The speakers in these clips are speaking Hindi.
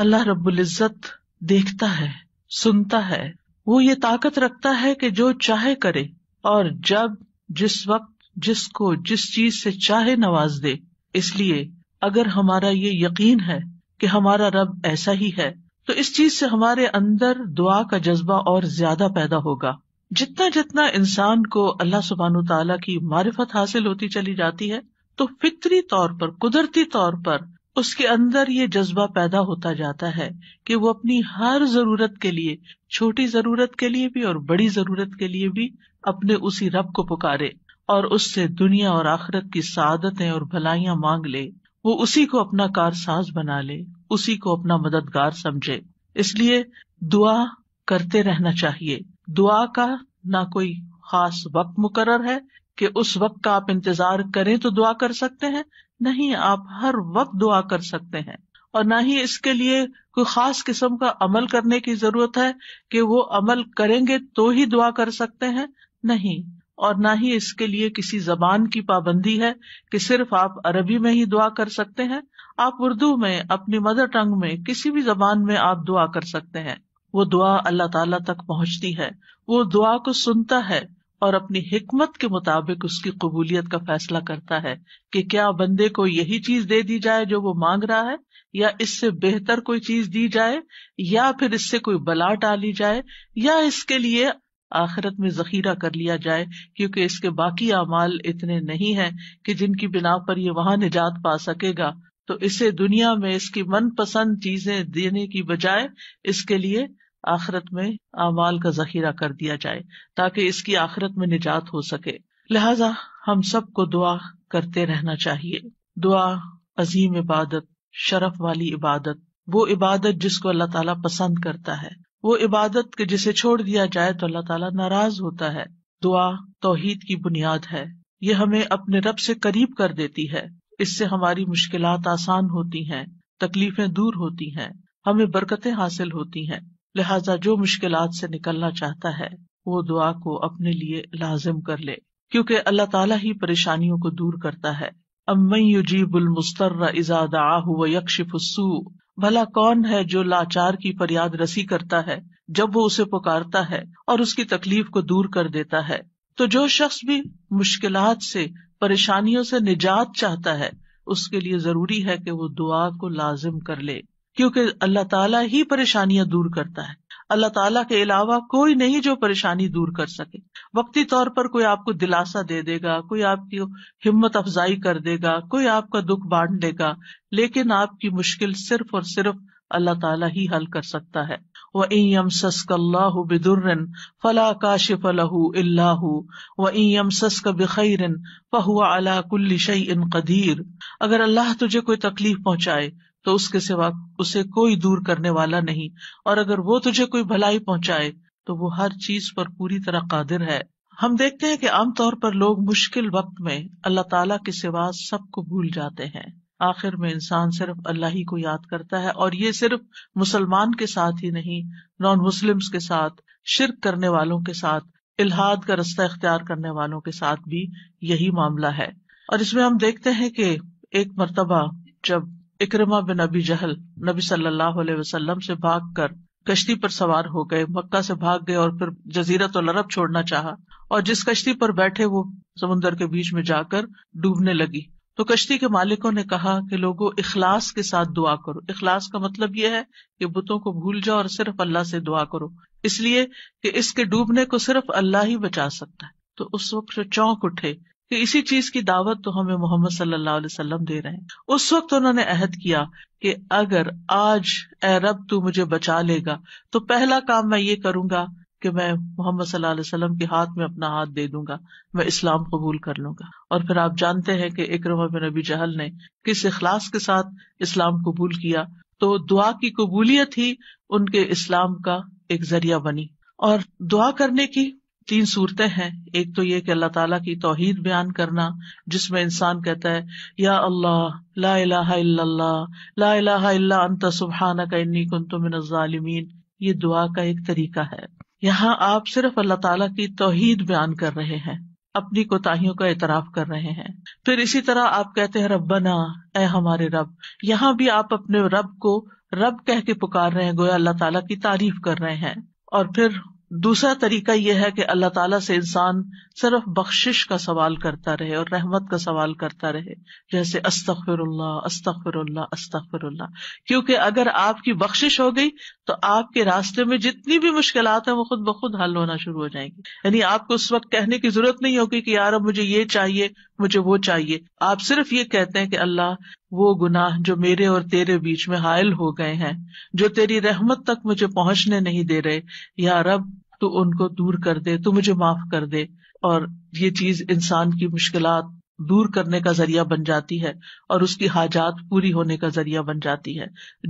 अल्लाह रब्बुल इज्जत देखता है सुनता है वो ये ताकत रखता है कि जो चाहे करे और जब जिस वक्त जिसको जिस चीज से चाहे नवाज दे इसलिए अगर हमारा ये यकीन है कि हमारा रब ऐसा ही है तो इस चीज से हमारे अंदर दुआ का जज्बा और ज्यादा पैदा होगा जितना जितना इंसान को अल्लाह सुबहान तला की मारिफत हासिल होती चली जाती है तो फितरी तौर पर कुदरती तौर पर उसके अंदर ये जज्बा पैदा होता जाता है कि वो अपनी हर जरूरत के लिए छोटी जरूरत के लिए भी और बड़ी जरूरत के लिए भी अपने उसी रब को पुकारे और उससे दुनिया और आखरत की सादतें और भलाइयां मांग ले वो उसी को अपना कार कारसाज बना ले उसी को अपना मददगार समझे इसलिए दुआ करते रहना चाहिए दुआ का न कोई खास वक्त मुकर है कि उस वक्त का आप इंतजार करें तो दुआ कर सकते हैं नहीं आप हर वक्त दुआ कर सकते हैं और ना ही इसके लिए कोई खास किस्म का अमल करने की जरूरत है कि वो अमल करेंगे तो ही दुआ कर सकते हैं नहीं और ना ही इसके लिए किसी जबान की पाबंदी है कि सिर्फ आप अरबी में ही दुआ कर सकते हैं आप उर्दू में अपनी मदर टंग में किसी भी जबान में आप दुआ कर सकते हैं वो दुआ अल्लाह ताला तक पहुंचती है वो दुआ को सुनता है और अपनी हिकमत के मुताबिक उसकी कबूलियत का फैसला करता है कि क्या बंदे को यही चीज दे दी जाए जो वो मांग रहा है या इससे बेहतर कोई चीज दी जाए या फिर इससे कोई बला डाली जाए या इसके लिए आखिरत में जखीरा कर लिया जाए क्योंकि इसके बाकी अमाल इतने नहीं है कि जिनकी बिना पर यह वहां निजात पा सकेगा तो इसे दुनिया में इसकी मनपसंद चीजें देने की बजाय इसके लिए आखरत में अमाल का जखीरा कर दिया जाए ताकि इसकी आखिरत में निजात हो सके लिहाजा हम सबको दुआ करते रहना चाहिए दुआ अजीम इबादत शरफ वाली इबादत वो इबादत जिसको अल्लाह ताला पसंद करता है वो इबादत के जिसे छोड़ दिया जाए तो अल्लाह ताला नाराज होता है दुआ तोहीद की बुनियाद है ये हमें अपने रब से करीब कर देती है इससे हमारी मुश्किलात आसान होती हैं तकलीफें दूर होती हैं हमें बरकतें हासिल होती हैं लिहाजा जो मुश्किल से निकलना चाहता है वो दुआ को अपने लिए लाजिम कर ले क्योंकि अल्लाह ताला ही परेशानियों को दूर करता है अमयुजीबुल मुस्तर्र इजादा व यकशिफसू भला कौन है जो लाचार की फरियाद रसी करता है जब वो उसे पुकारता है और उसकी तकलीफ को दूर कर देता है तो जो शख्स भी मुश्किल से परेशानियों से निजात चाहता है उसके लिए जरूरी है कि वो दुआ को लाजिम कर ले क्योंकि अल्लाह ताला ही परेशानियां दूर करता है अल्लाह ताला के अलावा कोई नहीं जो परेशानी दूर कर सके वक्ती तौर पर कोई आपको दिलासा दे देगा कोई आपकी हिम्मत अफजाई कर देगा कोई आपका दुख बांट देगा लेकिन आपकी मुश्किल सिर्फ और सिर्फ अल्लाह ताला ही हल कर सकता है व इम सस्कल्लाह बिदुर्रन फला काशिफ लहू अल्लाह व इम सस्क बखैरन फहुआ अला कुल्ली शई इन कदीर अगर अल्लाह तुझे कोई तकलीफ पहुँचाए तो उसके सिवा उसे कोई दूर करने वाला नहीं और अगर वो तुझे कोई भलाई पहुंचाए तो वो हर चीज पर पूरी तरह कादिर है हम देखते हैं कि आमतौर पर लोग मुश्किल वक्त में अल्लाह ताला के सिवा सबको भूल जाते हैं आखिर में इंसान सिर्फ अल्लाह ही को याद करता है और ये सिर्फ मुसलमान के साथ ही नहीं नॉन मुस्लिम्स के साथ शिरक करने वालों के साथ इलाहाद का रास्ता इख्तियार करने वालों के साथ भी यही मामला है और इसमें हम देखते हैं कि एक मरतबा जब इकरमा बिन अबी जहल नबी सल्लल्लाहु अलैहि वसल्लम से भाग कर कश्ती पर सवार हो गए मक्का से भाग गए और फिर जजीरत तो और अरब छोड़ना चाहा और जिस कश्ती पर बैठे वो समुन्दर के बीच में जाकर डूबने लगी तो कश्ती के मालिकों ने कहा कि लोगों इखलास के साथ दुआ करो इखलास का मतलब यह है कि बुतों को भूल जाओ और सिर्फ अल्लाह से दुआ करो इसलिए कि इसके डूबने को सिर्फ अल्लाह ही बचा सकता है तो उस वक्त चौंक उठे कि इसी चीज की दावत तो हमें मोहम्मद सल्लल्लाहु अलैहि वसल्लम दे रहे हैं उस वक्त उन्होंने अहद किया कि अगर आज ए रब तू मुझे बचा लेगा तो पहला काम मैं ये करूंगा कि मैं मोहम्मद सल्लल्लाहु अलैहि वसल्लम के हाथ में अपना हाथ दे दूंगा मैं इस्लाम कबूल कर लूंगा और फिर आप जानते हैं कि इकरमा बिन नबी जहल ने किस इखलास के साथ इस्लाम कबूल किया तो दुआ की कबूलियत ही उनके इस्लाम का एक जरिया बनी और दुआ करने की तीन सूरतें हैं एक तो ये कि अल्लाह ताला की तोहीद बयान करना जिसमें इंसान कहता है या अल्लाह ला इलाहा इल्लल्लाह ला इलाहा इल्ला अंत सुबहानक इन्नी कुंतु मिनज जालिमीन ये दुआ का एक तरीका है यहाँ आप सिर्फ अल्लाह ताला की तोहीद बयान कर रहे हैं अपनी कोताहियों का एतराफ कर रहे हैं फिर इसी तरह आप कहते हैं रब्बना ए हमारे रब यहाँ भी आप अपने रब को रब कह के पुकार रहे हैं गोया अल्लाह ताला की तारीफ कर रहे हैं और फिर दूसरा तरीका यह है कि अल्लाह ताला से इंसान सिर्फ बख्शिश का सवाल करता रहे और रहमत का सवाल करता रहे जैसे अस्तफिरल्ला अस्तफिरल्ला अस्तफिरल्ला क्योंकि अगर आपकी बख्शिश हो गई तो आपके रास्ते में जितनी भी मुश्किल है वो खुद ब खुद हल होना शुरू हो जाएंगी यानी आपको उस वक्त कहने की जरूरत नहीं होगी कि यार अब मुझे ये चाहिए मुझे वो चाहिए आप सिर्फ ये कहते हैं कि अल्लाह वो गुनाह जो मेरे और तेरे बीच में हायल हो गए हैं जो तेरी रहमत तक मुझे पहुंचने नहीं दे रहे या रब तू उनको दूर कर दे तू मुझे माफ कर दे और ये चीज इंसान की मुश्किल दूर करने का जरिया बन जाती है और उसकी हाजात पूरी होने का जरिया बन जाती है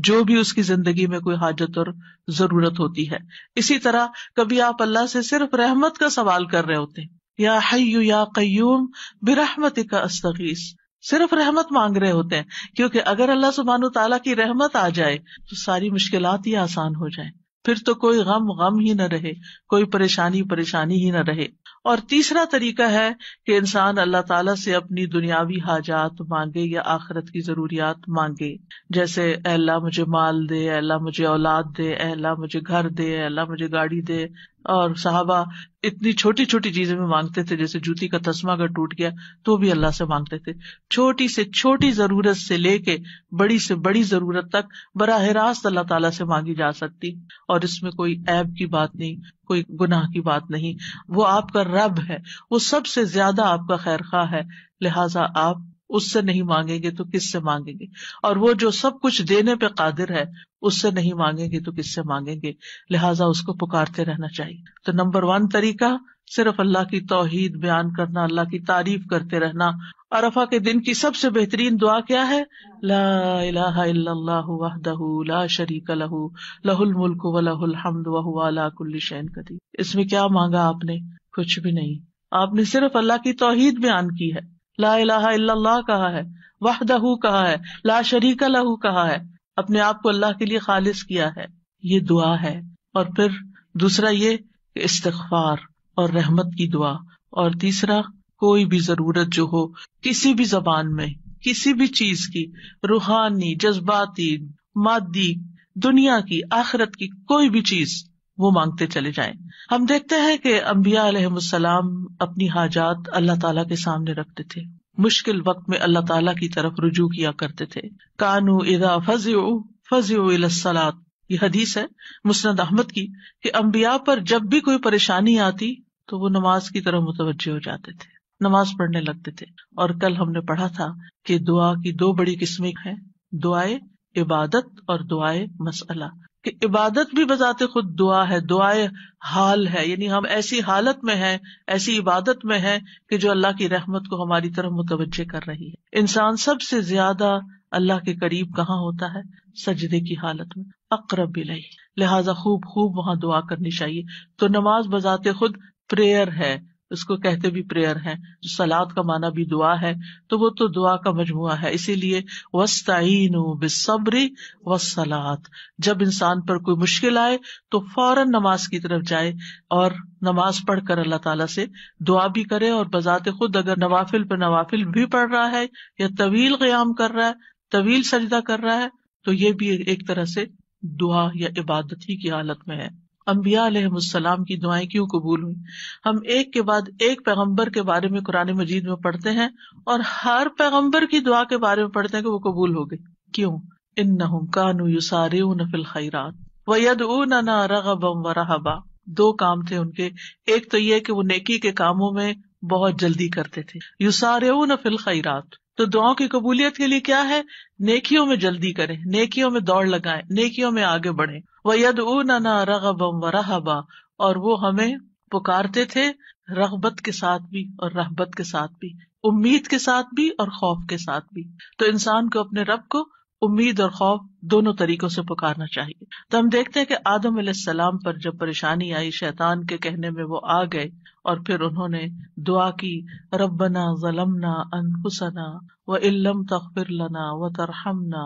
जो भी उसकी जिंदगी में कोई हाजत और जरूरत होती है इसी तरह कभी आप अल्लाह से सिर्फ रहमत का सवाल कर रहे होते या हयू या कयूम बिरहमत का अस्तगीस सिर्फ रहमत मांग रहे होते हैं क्योंकि अगर अल्लाह सुबहान तला की रहमत आ जाए तो सारी मुश्किल ही आसान हो जाए फिर तो कोई गम गम ही न रहे कोई परेशानी परेशानी ही न रहे और तीसरा तरीका है कि इंसान अल्लाह ताला से अपनी दुनियावी हाजात मांगे या आखरत की जरूरियात मांगे जैसे अल्लाह मुझे माल दे अल्लाह मुझे औलाद दे अल्लाह मुझे घर दे अल्लाह मुझे गाड़ी दे और साहबा इतनी छोटी छोटी चीजें भी मांगते थे जैसे जूती का तस्मा अगर टूट गया तो भी अल्लाह से मांगते थे छोटी से छोटी जरूरत से लेके बड़ी से बड़ी जरूरत तक बराह रास्त अल्लाह तला से मांगी जा सकती और इसमें कोई ऐब की बात नहीं कोई गुनाह की बात नहीं वो आपका रब है वो सबसे ज्यादा आपका खैर खा है लिहाजा आप उससे नहीं मांगेंगे तो किससे मांगेंगे और वो जो सब कुछ देने पे कादिर है उससे नहीं मांगेंगे तो किससे मांगेंगे लिहाजा उसको पुकारते रहना चाहिए तो नंबर वन तरीका सिर्फ अल्लाह की तोहिद बयान करना अल्लाह की तारीफ करते रहना अरफा के दिन की सबसे बेहतरीन दुआ क्या है ला शरीक लहू लहुल मुल्क व लहुल हमद वहुआलाकुल्लिशैन कदी इसमें क्या मांगा आपने कुछ भी नहीं आपने सिर्फ अल्लाह की तोहिद बयान की है लाला कहा है वाहदहू कहा है ला शरीक लहू कहा है अपने आप को अल्लाह के लिए खालिज किया है ये दुआ है और फिर दूसरा ये इस्तार और रहमत की दुआ और तीसरा कोई भी जरूरत जो हो किसी भी जबान में किसी भी चीज की रूहानी जज्बाती मादी दुनिया की आखरत की कोई भी चीज वो मांगते चले जाए हम देखते हैं कि अम्बिया अलहमसलाम अपनी हाजात अल्लाह तला के सामने रखते थे मुश्किल वक्त में अल्लाह ताला की तरफ रुजू किया करते थे कानू इदा फजो फजो इलासलात ये हदीस है मुस्नद अहमद की कि अम्बिया पर जब भी कोई परेशानी आती तो वो नमाज की तरफ मुतवजह हो जाते थे नमाज पढ़ने लगते थे और कल हमने पढ़ा था की दुआ की दो बड़ी किस्में हैं दुआए इबादत और दुआए मसला कि इबादत भी बजाते खुद दुआ है दुआए हाल है यानी हम ऐसी हालत में हैं ऐसी इबादत में हैं कि जो अल्लाह की रहमत को हमारी तरफ मुतवजह कर रही है इंसान सबसे ज्यादा अल्लाह के करीब कहाँ होता है सजदे की हालत में अकरब भी नहीं लिहाजा खूब खूब वहां दुआ करनी चाहिए तो नमाज बजाते खुद प्रेयर है उसको कहते भी प्रेयर है जो सलाद का माना भी दुआ है तो वो तो दुआ का मजमुआ है इसीलिए वस्ताइन बेसब्री व सलाद जब इंसान पर कोई मुश्किल आए तो फौरन नमाज की तरफ जाए और नमाज पढ़कर अल्लाह ताला से दुआ भी करे और बजाते खुद अगर नवाफिल पर नवाफिल भी पढ़ रहा है या तवील क्याम कर रहा है तवील सजदा कर रहा है तो ये भी एक तरह से दुआ या इबादत ही की हालत में है अम्बिया की दुआएं क्यों कबूल हुई हम एक के बाद एक पैगम्बर के बारे में कुरान मजीद में पढ़ते हैं और हर पैगम्बर की दुआ के बारे में पढ़ते हैं कि वो कबूल हो गई क्यों इन नानु कानू युसारे नफिल खैरात वयद ऊ ना व रहबा दो काम थे उनके एक तो ये कि वो नेकी के कामों में बहुत जल्दी करते थे युसारे नफिल खैरात तो दुआओं की कबूलियत के लिए क्या है नेकियों में जल्दी करें नेकियों में दौड़ लगाएं नेकियों में आगे बढ़े वह यद ऊ ना रगबम व रहबा और वो हमें पुकारते थे रगबत के साथ भी और रहबत के साथ भी उम्मीद के साथ भी और खौफ के साथ भी तो इंसान को अपने रब को उम्मीद और खौफ दोनों तरीकों से पुकारना चाहिए तो हम देखते हैं कि आदम सलाम पर जब परेशानी आई शैतान के कहने में वो आ गए और फिर उन्होंने दुआ की रबना जलमना अनफुसना व इलम तखफिर लना व तरहमना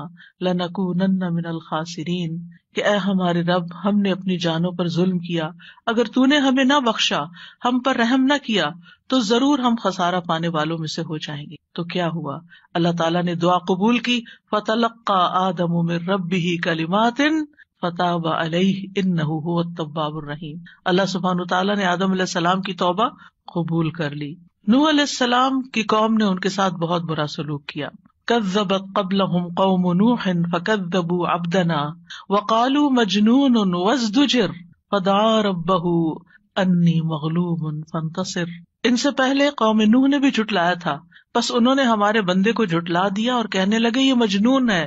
लनकूनन्ना मिनल खासिरीन कि ए हमारे रब हमने अपनी जानों पर जुल्म किया अगर तूने हमें ना बख्शा हम पर रहम ना किया तो जरूर हम खसारा पाने वालों में से हो जाएंगे तो क्या हुआ अल्लाह ताला ने दुआ कबूल की फतलक्का आदम उमिर रब ही कलिमातिन फताब अलहीम अल्लाह सुबहान तला ने आदम सलाम की तौबा कबूल कर ली नूह सलाम की कौम ने उनके साथ बहुत बुरा सलूक किया कज्जबत कबलहुम कौम नूहन फकद्दबू अब्दना वकालू मजनून वजदुजर फदा रब्बहू अन्नी मगलूब फंतसिर इनसे पहले कौम नूह ने भी झुटलाया था बस उन्होंने हमारे बंदे को झुटला दिया और कहने लगे ये मजनून है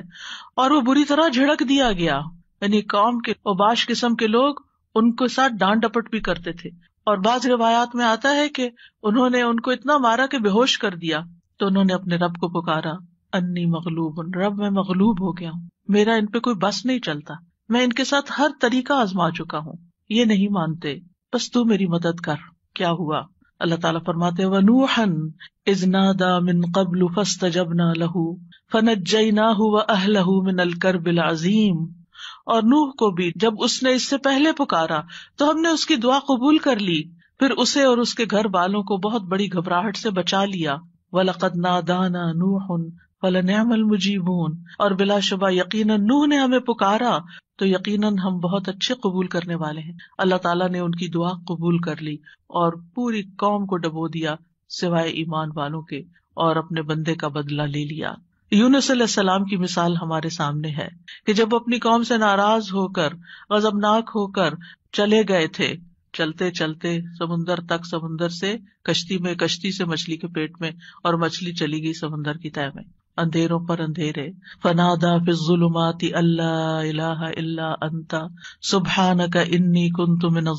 और वो बुरी तरह झिड़क दिया गया यानी कौम के उबाश किस्म के लोग उनके साथ डांट डपट भी करते थे और बाज रिवायात में आता है कि उन्होंने उनको इतना मारा कि बेहोश कर दिया तो उन्होंने अपने रब को पुकारा અન્ની મગલૂબ રબ મે મગલૂબ હો ગયા મેરા ઇન પે કોઈ બસ નહીં ચલતા મે ઇન કે સાથ હર તરીકા અજમા ચુકા હું યે નહીં માનતે બસ તુ મેરી મદદ કર ક્યા હુઆ અલ્લાહ તઆલા ફરમાતે હુ નુહાન ઇઝનાદા મિન કબલ ફસ્તજબના લહુ ફનજયનાહુ વ અહલહૂ મિન અલકરબિલ અઝીમ ઓર નુહ કો ભી જબ ઉસને ઇસસે પહેલે પુકარა તો હમને ઉસકી દુઆ કબૂલ કર લી ફિર ઉસે ઓર ઉસકે ઘર વાલો કો બહોત બડી ગભરાહટ સે બચા લિયા વ લકદ надаના નુહ फलनयामल मुजीबून और बिला शुबा यकीन नूह ने हमें पुकारा तो यकीन हम बहुत अच्छे कबूल करने वाले है अल्लाह तला ने उनकी दुआ कबूल कर ली और पूरी कौम को डबो दिया सिवाय ईमान वालों के और अपने बंदे का बदला ले लिया यूनुस सलाम की मिसाल हमारे सामने है की जब अपनी कौम से नाराज होकर गजबनाक होकर चले गए थे चलते चलते समुन्दर तक समुन्दर से कश्ती में कश्ती से मछली के पेट में और मछली चली गई समुन्दर की तय में अंधेरों पर अंधेरे फनादा फिजुलुमाती अल्लाह इलाहा इल्ला अंता सुबहान का इन्नी कुन तुमिन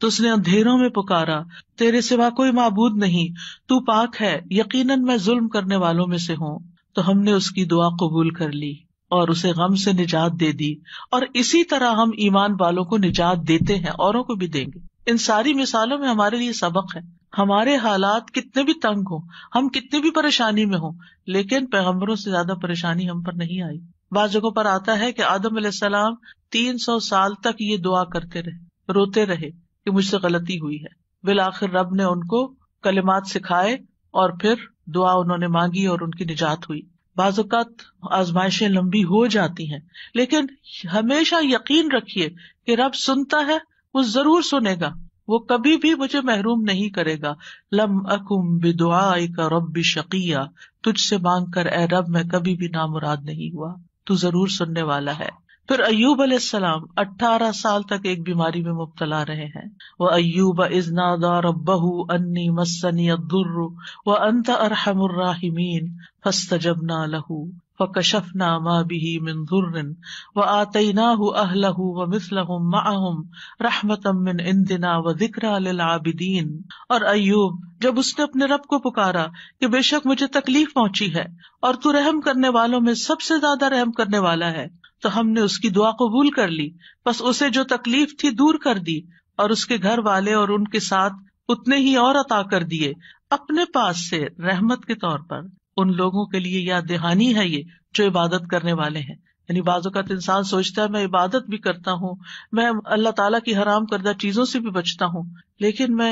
तो उसने अंधेरों में पुकारा तेरे सिवा कोई मबूद नहीं तू पाक है यकीन मैं जुल्म करने वालों में से हूँ तो हमने उसकी दुआ कबूल कर ली और उसे गम से निजात दे दी और इसी तरह हम ईमान वालों को निजात देते हैं औरों को भी देंगे इन सारी मिसालों में हमारे लिए सबक है हमारे हालात कितने भी तंग हो हम कितनी भी परेशानी में हो लेकिन पैगम्बरों से ज्यादा परेशानी हम पर नहीं आई बाज जगहों पर आता है की आदम सलाम तीन सौ साल तक ये दुआ करते रहे रोते रहे की मुझसे गलती हुई है बिल आखिर रब ने उनको कलिमात सिखाए और फिर दुआ उन्होंने मांगी और उनकी निजात हुई बाजुकात आजमाइशें लंबी हो जाती हैं लेकिन हमेशा यकीन रखिए कि रब सुनता है वो जरूर सुनेगा वो कभी भी मुझे महरूम नहीं करेगा लम अकुम बिदुआई का रब शकिया तुझसे मांग कर ए रब मैं कभी भी नामुराद नहीं हुआ तू जरूर सुनने वाला है फिर अयूब अलैहिस्सलाम 18 साल तक एक बीमारी में मुब्तला रहे हैं वह अयूब इजनादा रबहू अन्नी मसनी अदुर्र व अंत अरहमुर्राहिमीन फस्तजबना लहू फकशफना मा बिही मिन धुर्रिन व आतईनाहु अहलहु व मिसलहुम माहम रहमतम मिन इंदिना व जिक्रा लिल आबिदीन और अय्यूब जब उसने अपने रब को पुकारा कि बेशक मुझे तकलीफ पहुंची है और तू रहम करने वालों में सबसे ज्यादा रहम करने वाला है तो हमने उसकी दुआ कबूल कर ली बस उसे जो तकलीफ थी दूर कर दी और उसके घर वाले और उनके साथ उतने ही और अता कर दिए अपने पास से रहमत के तौर पर उन लोगों के लिए याद दहानी है ये जो इबादत करने वाले हैं यानी बाज़ात इंसान सोचता है मैं इबादत भी करता हूँ मैं अल्लाह ताला की हराम करदा चीजों से भी बचता हूँ लेकिन मैं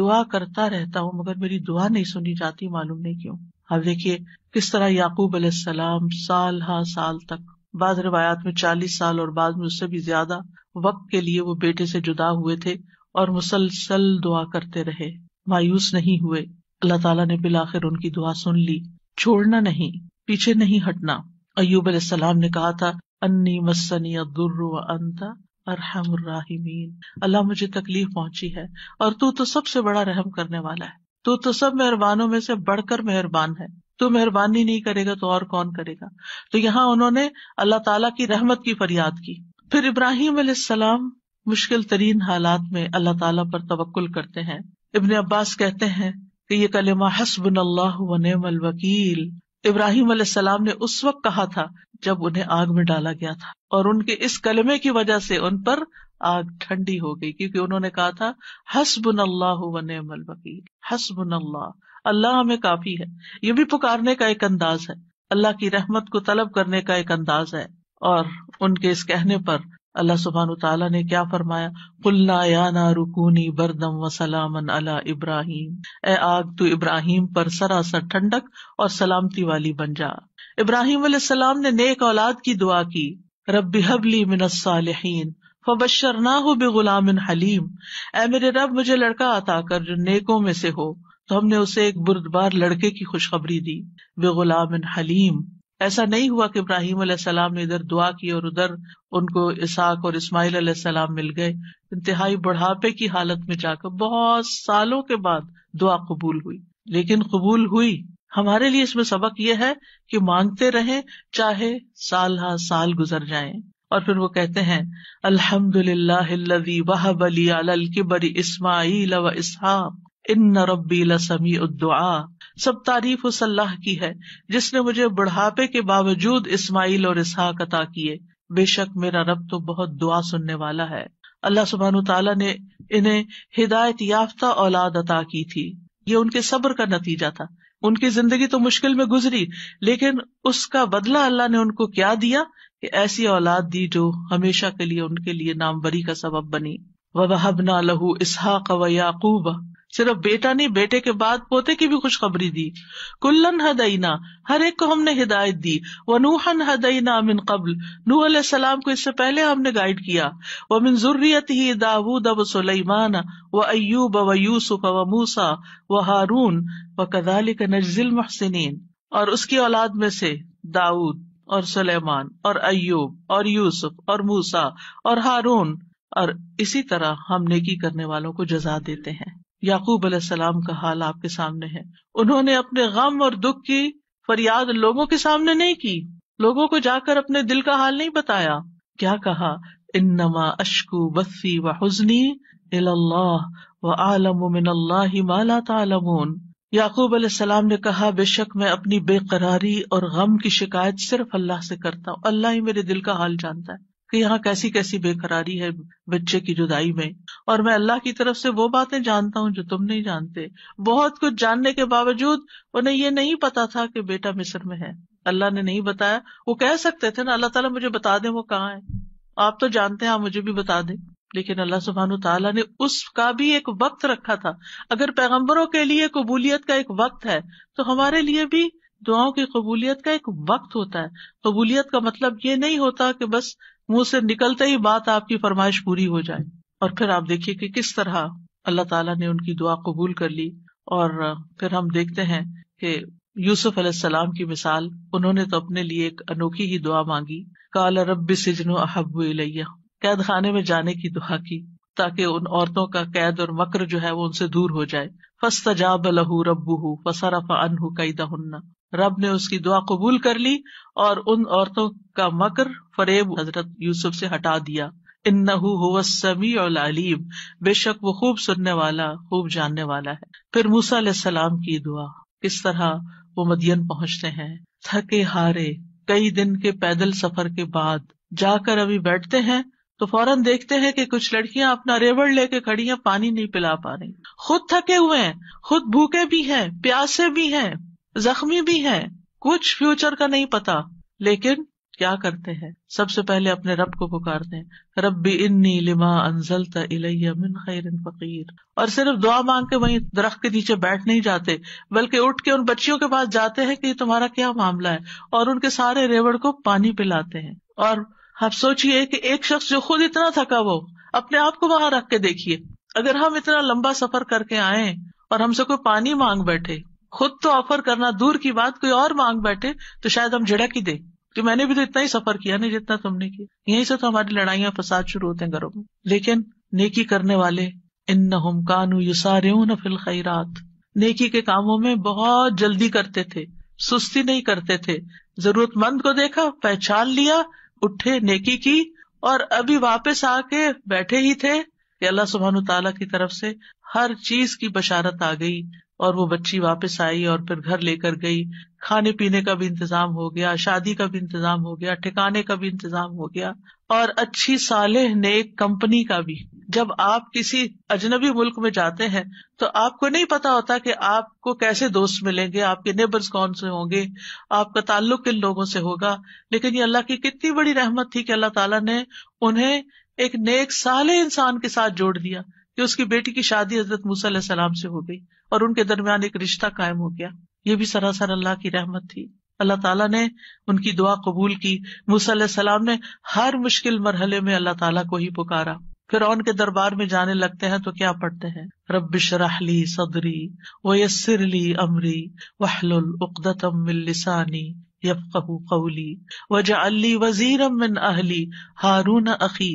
दुआ करता रहता हूँ मगर मेरी दुआ नहीं सुनी जाती मालूम नहीं क्यों अब देखिए किस तरह याकूब अलैहिस्सलाम साल हा साल तक बाद रिवायात में चालीस साल और बाद में उससे भी ज्यादा वक्त के लिए वो बेटे से जुदा हुए थे और मुसलसल दुआ करते रहे मायूस नहीं हुए अल्लाह ताला ने बिल उनकी दुआ सुन ली छोड़ना नहीं पीछे नहीं हटना अयूब अलैहिस्सलाम ने कहा था अन्नी मस्सनी व अंता अरहमराहिमीन अल्लाह मुझे तकलीफ पहुंची है और तू तो सबसे बड़ा रहम करने वाला है तू तो सब मेहरबानों में से बढ़कर मेहरबान है तू मेहरबानी नहीं करेगा तो और कौन करेगा तो यहाँ उन्होंने अल्लाह ताला की रहमत की फरियाद की फिर इब्राहिम अलैहिस्सलाम मुश्किल तरीन हालात में अल्लाह ताला पर तवक्ल करते हैं इबन अब्बास कहते हैं कि ये कलेमा हसबन अल्लाह वनमल वकील इब्राहिम सलाम ने उस वक्त कहा था जब उन्हें आग में डाला गया था और उनके इस कलमे की वजह से उन पर आग ठंडी हो गई क्योंकि उन्होंने कहा था हसबन अल्लाह वनमल वकील हसबन अल्लाह अल्लाह हमें काफी है ये भी पुकारने का एक अंदाज है अल्लाह की रहमत को तलब करने का एक अंदाज है और उनके इस कहने पर अल्लाह सुबहान तला ने क्या फरमाया कुल्ला या ना रुकूनी बरदम व सलामन अला इब्राहिम ए आग तू इब्राहिम पर सरासर ठंडक और सलामती वाली बन जा इब्राहिम सलाम ने नेक औलाद की दुआ की रबी हबली मिनसालहीन फबशर ना हो बे गुलामिन हलीम ए मेरे रब मुझे लड़का अता कर जो नेकों में से हो तो हमने उसे एक बुरदबार लड़के की खुशखबरी दी बे गुलामिन हलीम ऐसा नहीं हुआ कि इब्राहिम अलैहिस्सलाम ने इधर दुआ की और उधर उनको इसहाक और इस्माइल अलैहिस्सलाम मिल गए इंतहाई बुढ़ापे की हालत में जाकर बहुत सालों के बाद दुआ कबूल हुई लेकिन कबूल हुई हमारे लिए इसमें सबक यह है कि मांगते रहे चाहे साल हा साल गुजर जाए और फिर वो कहते हैं अल्हम्दुलिल्लाह वहब अली अल किबरी इस्माइल व इसहाक इन रबी लसमी उद्दुआ सब तारीफ उस अल्लाह की है जिसने मुझे बुढ़ापे के बावजूद इस्माइल और इसहाक अता किए बेशक मेरा रब तो बहुत दुआ सुनने वाला है अल्लाह सुबहान तला ने इन्हें हिदायत याफ्ता औलाद अता की थी ये उनके सब्र का नतीजा था उनकी जिंदगी तो मुश्किल में गुजरी लेकिन उसका बदला अल्लाह ने उनको क्या दिया कि ऐसी औलाद दी जो हमेशा के लिए उनके लिए नामवरी का सबब बनी वबहबना लहू इसहाक व याकूबा सिर्फ बेटा नहीं बेटे के बाद पोते की भी खुशखबरी दी कुल्लन हदईना हर एक को हमने हिदायत दी व नूहन हदईना अमिन कबल नू सलाम को इससे पहले हमने गाइड किया व मिन जुर्रियत ही दाऊद अब सुलेमान व अयूब व यूसुफ व मूसा व हारून व कदालिक नजिल महसिन और उसकी औलाद में से दाऊद और सुलेमान और अयूब और यूसुफ और मूसा और हारून और इसी तरह हम नेकी करने वालों को जजा देते हैं याकूब अलैहिस्सलाम का हाल आपके सामने है उन्होंने अपने गम और दुख की फरियाद लोगों के सामने नहीं की लोगों को जाकर अपने दिल का हाल नहीं बताया क्या कहा इन्नमा अशकू बस्सी व हुजनी व आलम मिन अल्लाह माला तालमून याकूब अलैहिस्सलाम ने कहा बेशक मैं अपनी बेकरारी और गम की शिकायत सिर्फ अल्लाह से करता हूँ अल्लाह ही मेरे दिल का हाल जानता है कि यहाँ कैसी कैसी बेकरारी है बच्चे की जुदाई में और मैं अल्लाह की तरफ से वो बातें जानता हूँ जो तुम नहीं जानते बहुत कुछ जानने के बावजूद उन्हें ये नहीं पता था कि बेटा मिस्र में है अल्लाह ने नहीं बताया वो कह सकते थे ना अल्लाह ताला मुझे बता दे वो कहाँ है आप तो जानते हैं आप मुझे भी बता दे लेकिन अल्लाह सुबहान तला ने उसका भी एक वक्त रखा था अगर पैगम्बरों के लिए कबूलियत का एक वक्त है तो हमारे लिए भी दुआओं की कबूलियत का एक वक्त होता है कबूलियत का मतलब ये नहीं होता कि बस मुंह से निकलते ही बात आपकी फरमाइश पूरी हो जाए और फिर आप देखिए कि किस तरह अल्लाह ताला ने उनकी दुआ कबूल कर ली और फिर हम देखते हैं कि यूसुफ अलैहिस्सलाम की मिसाल उन्होंने तो अपने लिए एक अनोखी ही दुआ मांगी काल रब सिजनो अहबू इलैया कैद खाने में जाने की दुआ की ताकि उन औरतों का कैद और मकर जो है वो उनसे दूर हो जाए फस्तजाब लहू रबू फसरफ अनहू कैदा रब ने उसकी दुआ कबूल कर ली और उन औरतों का मकर फरेब हजरत यूसुफ से हटा दिया इन नमी और अलीम बेशक वो खूब सुनने वाला खूब जानने वाला है फिर मूसा सलाम की दुआ किस तरह वो मदियन पहुँचते हैं थके हारे कई दिन के पैदल सफर के बाद जाकर अभी बैठते हैं तो फौरन देखते हैं कि कुछ लड़कियां अपना रेवड़ लेके खड़ी हैं पानी नहीं पिला पा रही खुद थके हुए हैं खुद भूखे भी हैं प्यासे भी हैं जख्मी भी हैं कुछ फ्यूचर का नहीं पता लेकिन क्या करते हैं सबसे पहले अपने रब को पुकारते हैं रब्बी इन्नी लिमा अंजल मिन खैर फकीर और सिर्फ दुआ मांग के वहीं दरख्त के नीचे बैठ नहीं जाते बल्कि उठ के उन बच्चियों के पास जाते हैं कि तुम्हारा क्या मामला है और उनके सारे रेवड़ को पानी पिलाते हैं और आप सोचिए कि एक शख्स जो खुद इतना थका वो अपने आप को वहां रख के देखिए अगर हम इतना लंबा सफर करके आए और हमसे कोई पानी मांग बैठे खुद तो ऑफर करना दूर की बात कोई और मांग बैठे तो शायद हम झड़क ही दे कि तो मैंने भी तो इतना ही सफर किया ना जितना तुमने किया यहीं से तो हमारी लड़ाइया फसाद शुरू होते हैं घरों में लेकिन नेकी करने वाले इन न हम कानू युसारे न फिल खैरात नेकी के कामों में बहुत जल्दी करते थे सुस्ती नहीं करते थे जरूरतमंद को देखा पहचान लिया उठे नेकी की और अभी वापस आके बैठे ही थे अल्लाह सुबहान तला की तरफ से हर चीज की बशारत आ गई और वो बच्ची वापस आई और फिर घर लेकर गई खाने पीने का भी इंतजाम हो गया शादी का भी इंतजाम हो गया ठिकाने का भी इंतजाम हो गया और अच्छी सालेह नेक कंपनी का भी जब आप किसी अजनबी मुल्क में जाते हैं तो आपको नहीं पता होता कि आपको कैसे दोस्त मिलेंगे आपके नेबर्स कौन से होंगे आपका ताल्लुक किन लोगों से होगा लेकिन ये अल्लाह की कितनी बड़ी रहमत थी कि अल्लाह ताला ने उन्हें एक नेक साले इंसान के साथ जोड़ दिया कि उसकी बेटी की शादी हजरत मूसा सलाम से हो गई और उनके दरमियान एक रिश्ता कायम हो गया ये भी सरासर अल्लाह की रहमत थी अल्लाह ताला ने उनकी दुआ कबूल की मूसा सलाम ने हर मुश्किल मरहले में अल्लाह ताला को ही पुकारा फिर उनके दरबार में जाने लगते हैं तो क्या पढ़ते हैं रब सदरी वो यसरली अमरी वहलुल उकदतम मिलसानी यफकहू कौली वजह अली वजीरमिन अहली हारून अखी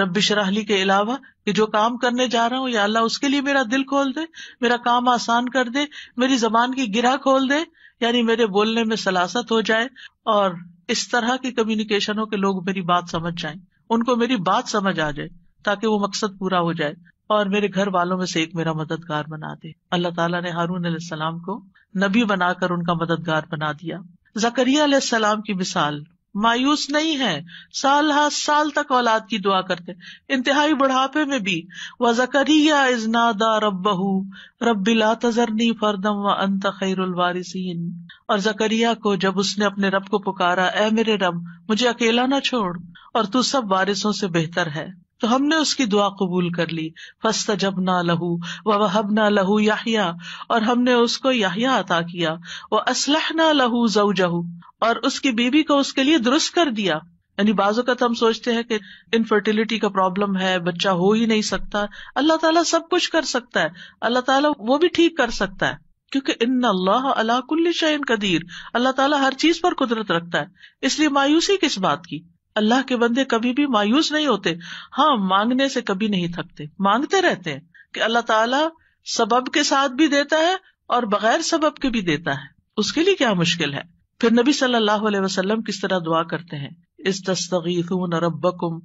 रब शराहली के अलावा कि जो काम करने जा रहा हूँ या अल्लाह उसके लिए मेरा दिल खोल दे मेरा काम आसान कर दे मेरी जबान की गिरा खोल दे यानी मेरे बोलने में सलासत हो जाए और इस तरह की कम्युनिकेशन हो के लोग मेरी बात समझ जाए उनको मेरी बात समझ आ जाए ताकि वो मकसद पूरा हो जाए और मेरे घर वालों में से एक मेरा मददगार बना दे अल्लाह तला ने हारून सलाम को नबी बनाकर उनका मददगार बना दिया जकरिया सलाम की मिसाल मायूस नहीं है साल हा साल तक औलाद की दुआ करते इंतहाई बुढ़ापे में भी व जकरिया इजनादा रबहू रबिला तजरनी फरदम व अंत खैरवारिसन और जकरिया को जब उसने अपने रब को पुकारा ए मेरे रब मुझे अकेला ना छोड़ और तू सब वारिसों से बेहतर है तो हमने उसकी दुआ कबूल कर ली फस्ता जब ना लहू वहब ना लहू याहिया और हमने उसको याहिया अता किया वह असलह ना लहू जऊ जहू और उसकी बीबी को उसके लिए दुरुस्त कर दिया यानी बाजुकत तो हम सोचते हैं कि इनफर्टिलिटी का प्रॉब्लम है बच्चा हो ही नहीं सकता अल्लाह ताला सब कुछ कर सकता है अल्लाह ताला वो भी ठीक कर सकता है क्योंकि इन अल्लाह अला कुल्ल शैन कदीर अल्लाह ताला हर चीज पर कुदरत रखता है इसलिए मायूसी किस बात की अल्लाह के बंदे कभी भी मायूस नहीं होते हाँ मांगने से कभी नहीं थकते मांगते रहते हैं कि अल्लाह ताला सबब के साथ भी देता है और बगैर सबब के भी देता है उसके लिए क्या मुश्किल है फिर नबी सल्लल्लाहु अलैहि वसल्लम किस तरह दुआ करते हैं इस्तस्तगीथून रब्बकुम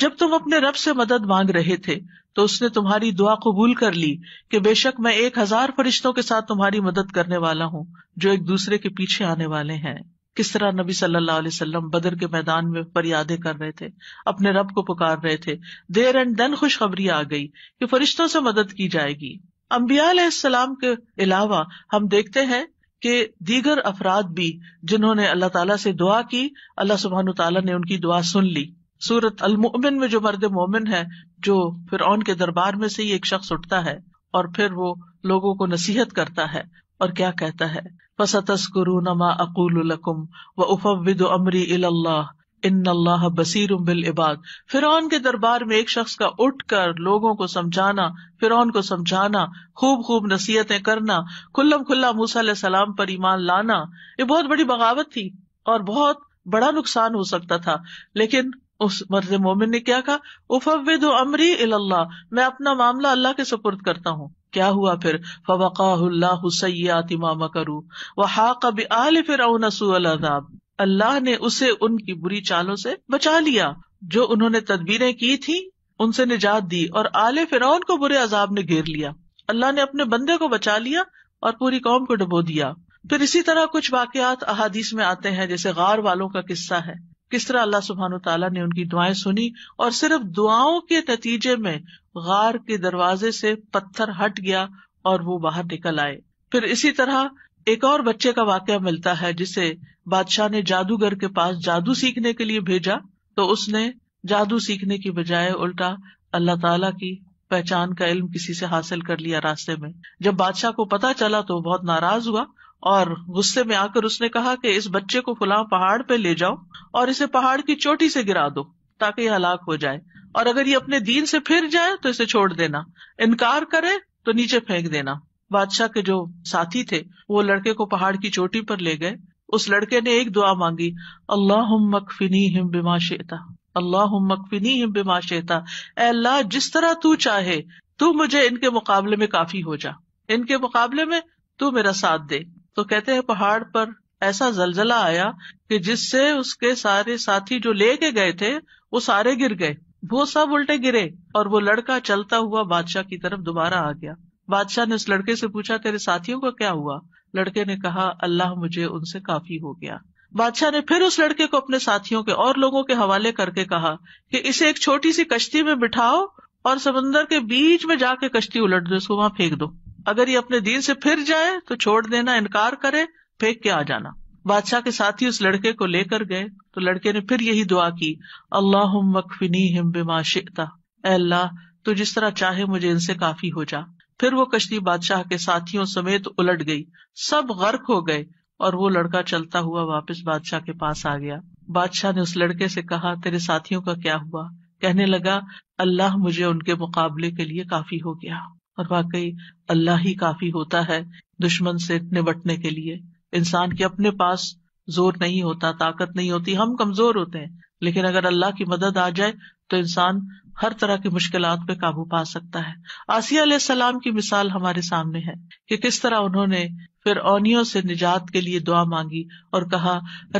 जब तुम अपने रब से मदद मांग रहे थे तो उसने तुम्हारी दुआ कबूल कर ली कि बेशक मैं एक हजार फरिश्तों के साथ तुम्हारी मदद करने वाला हूँ जो एक दूसरे के पीछे आने वाले हैं किस तरह नबी सल्लल्लाहु अलैहि वसल्लम बदर के मैदान में फरियादें कर रहे थे अपने रब को पुकार रहे थे देर एंड देन खुशखबरी आ गई कि फरिश्तों से मदद की जाएगी अम्बियालाम के अलावा हम देखते हैं कि दीगर अफराद भी जिन्होंने अल्लाह तला से दुआ की अल्लाह सुबहान तला ने उनकी दुआ सुन ली सूरत अलमोमिन में जो मर्द मोमिन है जो फिर के दरबार में से ही एक शख्स उठता है और फिर वो लोगों को नसीहत करता है और क्या कहता है फसतस गुरु नमा अकुल व उफविद अमरी अल्लाह इन अल्लाह बसीर बिल इबाद फिर के दरबार में एक शख्स का उठ कर लोगों को समझाना फिर को समझाना खूब खूब नसीहतें करना खुल्लम खुल्ला मूसा सलाम पर ईमान लाना ये बहुत बड़ी बगावत थी और बहुत बड़ा नुकसान हो सकता था लेकिन उस मर्द मोमिन ने क्या कहा उफविद अमरी अल्लाह मैं अपना मामला अल्लाह के सुपुर्द करता हूँ क्या हुआ फिर फवका सयात इमामा करू वहा कब आल फिर अदाब अल्लाह ने उसे उनकी बुरी चालों से बचा लिया जो उन्होंने तदबीरें की थी उनसे निजात दी और आले फिर को बुरे अजाब ने घेर लिया अल्लाह ने अपने बंदे को बचा लिया और पूरी कौम को डुबो दिया फिर इसी तरह कुछ वाकयात अहादीस में आते हैं जैसे गार वालों का किस्सा है किस तरह अल्लाह सुबहान तला ने उनकी दुआएं सुनी और सिर्फ दुआओं के नतीजे में गार के दरवाजे से पत्थर हट गया और वो बाहर निकल आए फिर इसी तरह एक और बच्चे का वाक्य मिलता है जिसे बादशाह ने जादूगर के पास जादू सीखने के लिए भेजा तो उसने जादू सीखने की बजाय उल्टा अल्लाह ताला की पहचान का इल्म किसी से हासिल कर लिया रास्ते में जब बादशाह को पता चला तो बहुत नाराज हुआ और गुस्से में आकर उसने कहा कि इस बच्चे को फुला पहाड़ पे ले जाओ और इसे पहाड़ की चोटी से गिरा दो ताकि ये हलाक हो जाए और अगर ये अपने दीन से फिर जाए तो इसे छोड़ देना इनकार करे तो नीचे फेंक देना बादशाह के जो साथी थे वो लड़के को पहाड़ की चोटी पर ले गए उस लड़के ने एक दुआ मांगी अल्लाह मकफिनी हिम बिमा शेता अल्लाह मकफिनी हिम बिमा शेता अल्लाह जिस तरह तू चाहे तू मुझे इनके मुकाबले में काफी हो जा इनके मुकाबले में तू मेरा साथ दे तो कहते हैं पहाड़ पर ऐसा जलजला आया कि जिससे उसके सारे साथी जो लेके गए थे वो सारे गिर गए वो सब उल्टे गिरे और वो लड़का चलता हुआ बादशाह की तरफ दोबारा आ गया बादशाह ने उस लड़के से पूछा तेरे साथियों का क्या हुआ लड़के ने कहा अल्लाह मुझे उनसे काफी हो गया बादशाह ने फिर उस लड़के को अपने साथियों के और लोगों के हवाले करके कहा कि इसे एक छोटी सी कश्ती में बिठाओ और समंदर के बीच में जाके कश्ती उलट दो इसको वहां फेंक दो अगर ये अपने दिन से फिर जाए तो छोड़ देना इनकार करे फेंक के आ जाना बादशाह के साथ ही उस लड़के को लेकर गए तो लड़के ने फिर यही दुआ की अल्लाह मकफिनी हिम बिमा शिता अल्लाह तो जिस तरह चाहे मुझे इनसे काफी हो जा फिर वो कश्ती बादशाह के साथियों समेत उलट गई सब गर्क हो गए और वो लड़का चलता हुआ वापस बादशाह के पास आ गया बादशाह ने उस लड़के से कहा तेरे साथियों का क्या हुआ कहने लगा अल्लाह मुझे उनके मुकाबले के लिए काफी हो गया और वाकई अल्लाह ही काफी होता है दुश्मन से निबटने के लिए इंसान के अपने पास जोर नहीं होता ताकत नहीं होती हम कमजोर होते हैं लेकिन अगर अल्लाह की मदद आ जाए तो इंसान हर तरह की मुश्किल पे काबू पा सकता है आसिया सलाम की मिसाल हमारे सामने है कि किस तरह उन्होंने फिर औनियों से निजात के लिए दुआ मांगी और कहा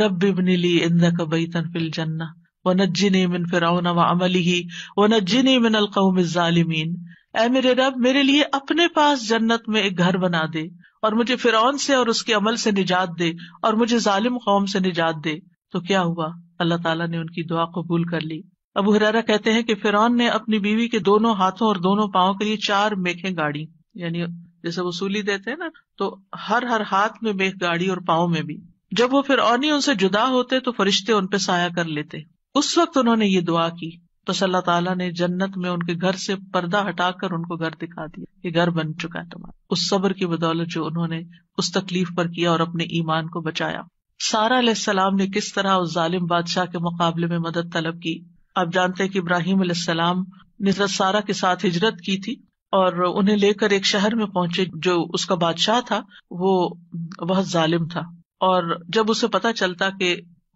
रब बिबनिली इंदा कबई तनफिल जन्ना वनज्जिनी मिन फिरौन अमली ही वनज्जिनी मिन अलकौम जालिमीन ए मेरे रब मेरे लिए अपने पास जन्नत में एक घर बना दे और मुझे फिरौन से और उसके अमल से निजात दे और मुझे जालिम कौम से निजात दे तो क्या हुआ अल्लाह ताला ने उनकी दुआ कबूल कर ली अबू हरारा कहते हैं कि फिरौन ने अपनी बीवी के दोनों हाथों और दोनों पाओ के लिए चार मेखें गाड़ी यानी जैसे वो वसूली देते है ना तो हर हर हाथ में मेघ गाड़ी और पाओ में भी जब वो फिर उनसे जुदा होते तो फरिश्ते उनपे साया कर लेते उस वक्त उन्होंने ये दुआ की बस तो अल्लाह ताला ने जन्नत में उनके घर से पर्दा हटाकर उनको घर दिखा दिया ये घर बन चुका है तुम्हारा उस सब्र की बदौलत जो उन्होंने उस तकलीफ पर किया और अपने ईमान को बचाया सारा सलाम ने किस तरह उस जालिम बादशाह के मुकाबले में मदद तलब की आप जानते हैं कि इब्राहिम सलाम ने सारा के साथ हिजरत की थी और उन्हें लेकर एक शहर में पहुंचे जो उसका बादशाह था वो बहुत जालिम था और जब उसे पता चलता कि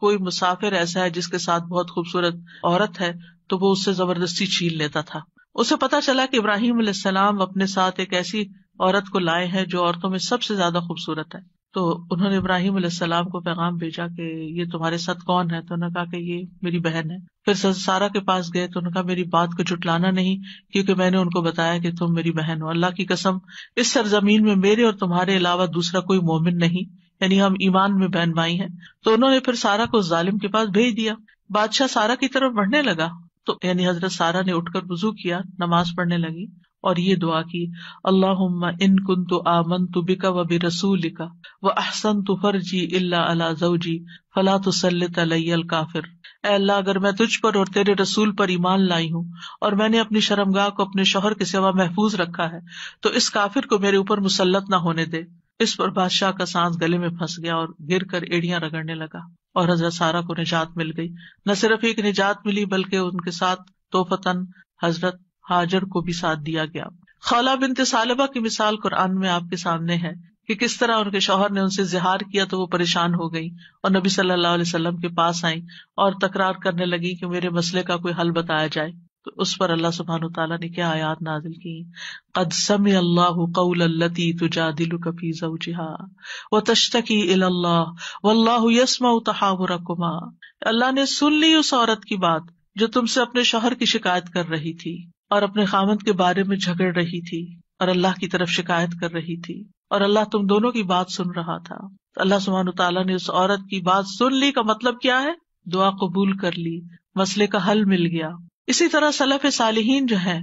कोई मुसाफिर ऐसा है जिसके साथ बहुत खूबसूरत औरत है तो वो उससे जबरदस्ती छीन लेता था उसे पता चला कि इब्राहिम सलाम अपने साथ एक ऐसी औरत को लाए हैं जो औरतों में सबसे ज्यादा खूबसूरत है तो उन्होंने इब्राहिम सलाम को पैगाम भेजा कि ये तुम्हारे साथ कौन है तो उन्होंने कहा कि ये मेरी बहन है फिर सारा के पास गए तो उन्होंने कहा मेरी बात को जुटलाना नहीं क्योंकि मैंने उनको बताया कि तुम मेरी बहन हो अल्लाह की कसम इस सरजमीन में मेरे और तुम्हारे अलावा दूसरा कोई मोमिन नहीं यानी हम ईमान में बहन भाई हैं तो उन्होंने फिर सारा को जालिम के पास भेज दिया बादशाह सारा की तरफ बढ़ने लगा तो यानी हजरत सारा ने उठकर वजू किया नमाज पढ़ने लगी और ये दुआ की अल्लाह इन कुन तो आमन तो बिका व बे रसूल का व अहसन तुफर जी अल्ला जी फला तो सल्लत काफिर अल्लाह अगर मैं तुझ पर और तेरे रसूल पर ईमान लाई हूँ और मैंने अपनी शर्मगाह को अपने शोहर के सिवा महफूज रखा है तो इस काफिर को मेरे ऊपर मुसलत न होने दे इस पर बादशाह का सांस गले में फंस गया और गिर कर एड़ियां रगड़ने लगा और हजरत सारा को निजात मिल गई न सिर्फ एक निजात मिली बल्कि उनके साथ तोहफतन हजरत हाजर को भी साथ दिया गया खाला बिन सालबा की मिसाल कुरान में आपके सामने है कि किस तरह उनके शोहर ने उनसे जिहार किया तो वो परेशान हो गई और नबी सल्लल्लाहु अलैहि वसल्लम के पास आई और तकरार करने लगी कि मेरे मसले का कोई हल बताया जाए तो उस पर अल्लाह सुबहान तला ने क्या आयात नाजिल की कद सम अल्लाह कौलती तुजा दिल कफी जहा व तश्तकी अल्लाह वल्लाह यसमा तहावर कुमा अल्लाह ने सुन ली उस औरत की बात जो तुमसे अपने शोहर की शिकायत कर रही थी और अपने खामद के बारे में झगड़ रही थी और अल्लाह की तरफ शिकायत कर रही थी और अल्लाह तुम दोनों की बात सुन रहा था तो अल्लाह सुबहान तला ने उस औरत की बात सुन ली का मतलब क्या है दुआ कबूल कर ली मसले का हल मिल गया इसी तरह सलफ सालहीन जो है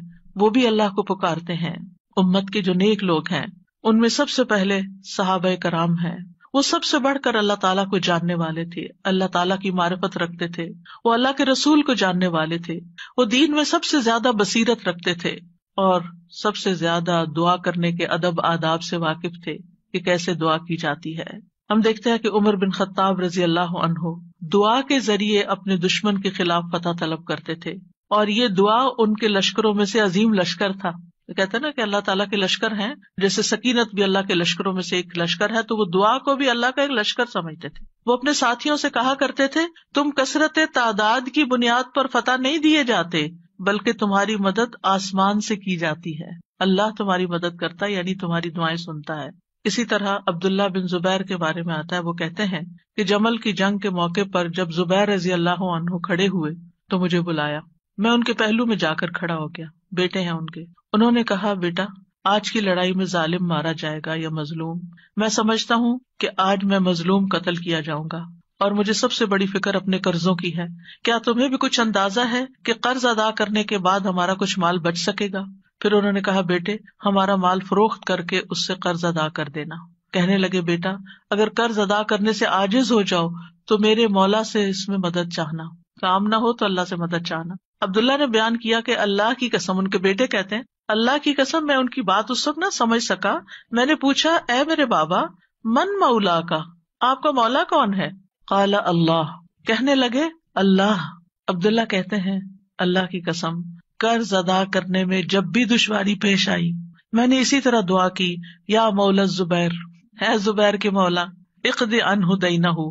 वो भी अल्लाह को पुकारते हैं उम्मत के जो नेक लोग हैं उनमें सबसे पहले साहब कराम हैं वो सबसे बढ़कर अल्लाह ताला को जानने वाले थे अल्लाह ताला की मार्फत रखते थे वो अल्लाह के रसूल को जानने वाले थे वो दीन में सबसे ज्यादा बसीरत रखते थे और सबसे ज्यादा दुआ करने के अदब आदाब से वाकिफ थे कि कैसे दुआ की जाती है हम देखते हैं कि उमर बिन खत्ताब रजी अल्लाह दुआ के जरिए अपने दुश्मन के खिलाफ फतह तलब करते थे और ये दुआ उनके लश्करों में से अजीम लश्कर था तो कहते हैं ना कि अल्लाह ताला के लश्कर हैं जैसे सकीनत भी अल्लाह के लश्करों में से एक लश्कर है तो वो दुआ को भी अल्लाह का एक लश्कर समझते थे वो अपने साथियों से कहा करते थे तुम कसरत तादाद की बुनियाद पर फतह नहीं दिए जाते बल्कि तुम्हारी मदद आसमान से की जाती है अल्लाह तुम्हारी मदद करता है यानी तुम्हारी दुआएं सुनता है इसी तरह अब्दुल्ला बिन जुबैर के बारे में आता है वो कहते हैं कि जमल की जंग के मौके पर जब जुबैर रजी अल्लाह खड़े हुए तो मुझे बुलाया मैं उनके पहलू में जाकर खड़ा हो गया बेटे हैं उनके उन्होंने कहा बेटा आज की लड़ाई में जालिम मारा जाएगा या मजलूम मैं समझता हूँ कि आज मैं मजलूम कत्ल किया जाऊंगा और मुझे सबसे बड़ी फिक्र अपने कर्जों की है क्या तुम्हें भी कुछ अंदाजा है कि कर्ज अदा करने के बाद हमारा कुछ माल बच सकेगा फिर उन्होंने कहा बेटे हमारा माल फरोख्त करके उससे कर्ज अदा कर देना कहने लगे बेटा अगर कर्ज अदा करने से आजिज हो जाओ तो मेरे मौला से इसमें मदद चाहना काम ना हो तो अल्लाह से मदद चाहना अब्दुल्ला ने बयान किया कि अल्लाह की कसम उनके बेटे कहते हैं अल्लाह की कसम मैं उनकी बात उस वक्त न समझ सका मैंने पूछा ए मेरे बाबा मन मौला का आपका मौला कौन है काला अल्लाह कहने लगे अल्लाह अब्दुल्ला कहते हैं अल्लाह की कसम कर्ज अदा करने में जब भी दुश्वारी पेश आई मैंने इसी तरह दुआ की या मौला जुबैर है जुबैर के मौला इकद न हो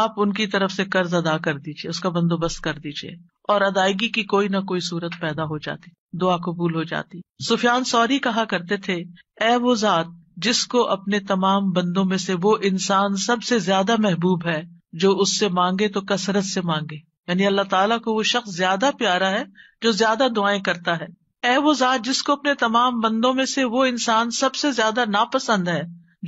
आप उनकी तरफ से कर्ज अदा कर दीजिए उसका बंदोबस्त कर दीजिए और अदायगी की कोई ना कोई सूरत पैदा हो जाती दुआ कबूल हो जाती सुफियान सौरी कहा करते थे ऐ वो जात जिसको अपने तमाम बंदों में से वो इंसान सबसे ज्यादा महबूब है जो उससे मांगे तो कसरत से मांगे यानी अल्लाह ताला को वो शख्स ज्यादा प्यारा है जो ज्यादा दुआएं करता है ऐ वो जात जिसको अपने तमाम बंदों में से वो इंसान सबसे ज्यादा नापसंद है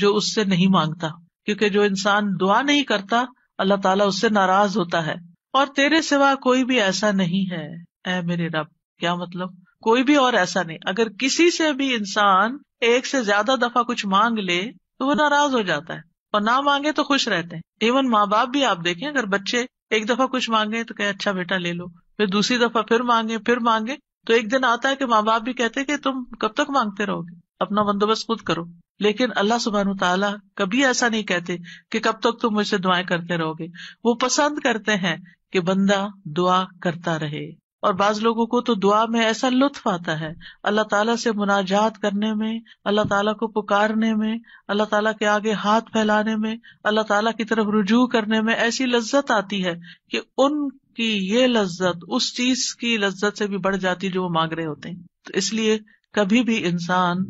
जो उससे नहीं मांगता क्योंकि जो इंसान दुआ नहीं करता अल्लाह ताला उससे नाराज होता है और तेरे सिवा कोई भी ऐसा नहीं है ऐ मेरे रब क्या मतलब कोई भी और ऐसा नहीं अगर किसी से भी इंसान एक से ज्यादा दफा कुछ मांग ले तो वो नाराज हो जाता है और ना मांगे तो खुश रहते हैं इवन माँ बाप भी आप देखें अगर बच्चे एक दफा कुछ मांगे तो कहे अच्छा बेटा ले लो फिर दूसरी दफा फिर मांगे फिर मांगे तो एक दिन आता है कि माँ बाप भी कहते हैं कि तुम कब तक मांगते रहोगे अपना बंदोबस्त खुद करो लेकिन अल्लाह सुबहान तला कभी ऐसा नहीं कहते कि कब तक तुम मुझसे दुआएं करते रहोगे वो पसंद करते हैं कि बंदा दुआ करता रहे और बाज लोगों को तो दुआ में ऐसा लुत्फ आता है अल्लाह ताला से मुनाजात करने में अल्लाह ताला को पुकारने में अल्लाह ताला के आगे हाथ फैलाने में अल्लाह ताला की तरफ रुजू करने में ऐसी लज्जत आती है कि उनकी ये लज्जत उस चीज की लज्जत से भी बढ़ जाती है जो वो मांग रहे होते हैं तो इसलिए कभी भी इंसान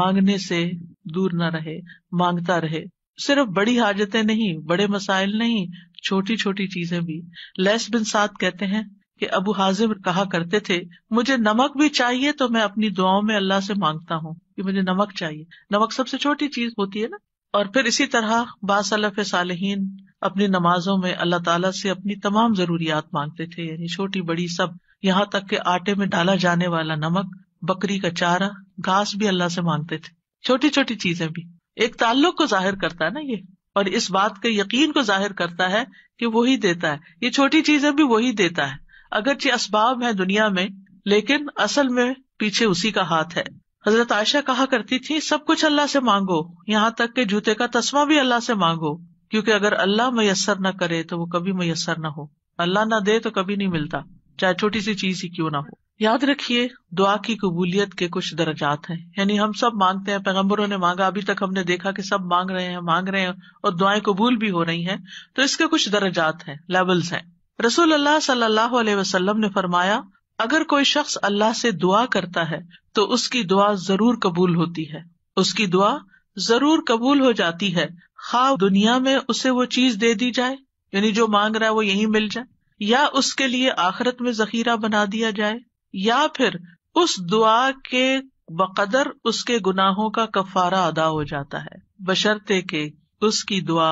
मांगने से दूर ना रहे मांगता रहे सिर्फ बड़ी हाजतें नहीं बड़े मसाइल नहीं छोटी छोटी चीजें भी लेस बिन सात कहते हैं कि अबू हाजिम कहा करते थे मुझे नमक भी चाहिए तो मैं अपनी दुआओं में अल्लाह से मांगता हूँ कि मुझे नमक चाहिए नमक सबसे छोटी चीज होती है ना और फिर इसी तरह बासलफ सालहीन अपनी नमाजों में अल्लाह ताला से अपनी तमाम जरूरियात मांगते थे यानी छोटी बड़ी सब यहाँ तक के आटे में डाला जाने वाला नमक बकरी का चारा घास भी अल्लाह से मांगते थे छोटी छोटी चीजें भी एक ताल्लुक को जाहिर करता है ना ये और इस बात के यकीन को जाहिर करता है कि वही देता है ये छोटी चीजें भी वही देता है अगर अगरचे असबाब है दुनिया में लेकिन असल में पीछे उसी का हाथ है हजरत आयशा कहा करती थी सब कुछ अल्लाह से मांगो यहाँ तक के जूते का तस्मा भी अल्लाह से मांगो क्योंकि अगर अल्लाह मैसर न करे तो वो कभी मैसर न हो अल्लाह न दे तो कभी नहीं मिलता चाहे छोटी सी चीज ही क्यों ना हो याद रखिए दुआ की कबूलियत के कुछ दर्जात हैं यानी हम सब मांगते हैं पैगम्बरों ने मांगा अभी तक हमने देखा कि सब मांग रहे हैं मांग रहे हैं और दुआएं कबूल भी हो रही हैं तो इसके कुछ दर्जात हैं लेवल्स हैं रसूल अल्लाह सल्लल्लाहु अलैहि वसल्लम ने फरमाया अगर कोई शख्स अल्लाह से दुआ करता है तो उसकी दुआ जरूर कबूल होती है उसकी दुआ जरूर कबूल हो जाती है खा दुनिया में उसे वो चीज दे दी जाए यानी जो मांग रहा है वो यही मिल जाए या उसके लिए आखिरत में जखीरा बना दिया जाए या फिर उस दुआ के बकदर उसके गुनाहों का कफारा अदा हो जाता है बशर्ते के उसकी दुआ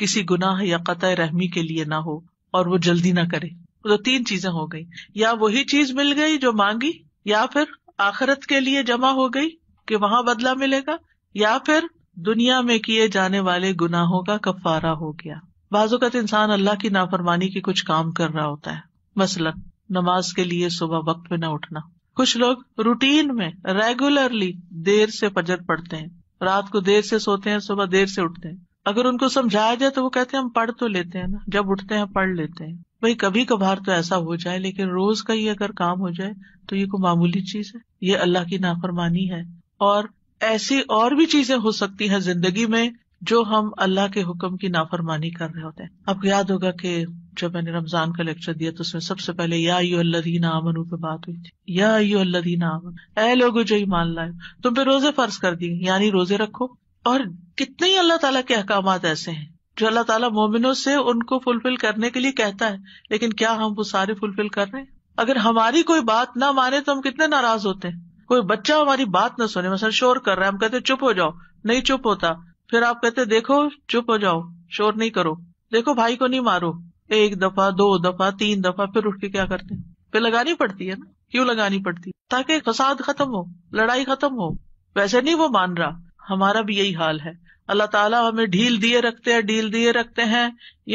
किसी गुनाह या कतः रहमी के लिए ना हो और वो जल्दी ना करे तो तीन चीजें हो गई या वही चीज मिल गई जो मांगी या फिर आखरत के लिए जमा हो गई कि वहां बदला मिलेगा या फिर दुनिया में किए जाने वाले गुनाहों का कफारा हो गया बाजुकत इंसान अल्लाह की नाफरमानी के कुछ काम कर रहा होता है मसलन नमाज के लिए सुबह वक्त में न उठना कुछ लोग रूटीन में रेगुलरली देर से फजर पढ़ते हैं रात को देर से सोते हैं सुबह देर से उठते हैं अगर उनको समझाया जाए तो वो कहते हैं हम पढ़ तो लेते हैं ना जब उठते हैं पढ़ लेते हैं भाई कभी कभार तो ऐसा हो जाए लेकिन रोज का ही अगर काम हो जाए तो ये कोई मामूली चीज है ये अल्लाह की नाफरमानी है और ऐसी और भी चीजें हो सकती है जिंदगी में जो हम अल्लाह के हुक्म की नाफरमानी कर रहे होते हैं आपको याद होगा कि जब मैंने रमजान का लेक्चर दिया तो उसमें सबसे पहले या यू अल्लादीन आमन पे बात हुई थी या यू अल्लादीन आमन ए लोगो जो ईमान लाए तुम पे रोजे फर्ज कर दिए यानी रोजे रखो और कितने ही अल्लाह ताला के अहकाम ऐसे हैं जो अल्लाह ताला मोमिनों से उनको फुलफिल करने के लिए कहता है लेकिन क्या हम वो सारे फुलफिल कर रहे हैं अगर हमारी कोई बात ना माने तो हम कितने नाराज होते हैं कोई बच्चा हमारी बात ना सुने मसल शोर कर रहा है हम कहते चुप हो जाओ नहीं चुप होता फिर आप कहते देखो चुप हो जाओ शोर नहीं करो देखो भाई को नहीं मारो एक दफा दो दफा तीन दफा फिर उठ के क्या करते हैं फिर लगानी पड़ती है ना क्यों लगानी पड़ती है ताकि फसाद खत्म हो लड़ाई खत्म हो वैसे नहीं वो मान रहा हमारा भी यही हाल है अल्लाह ताला हमें ढील दिए रखते हैं ढील दिए रखते हैं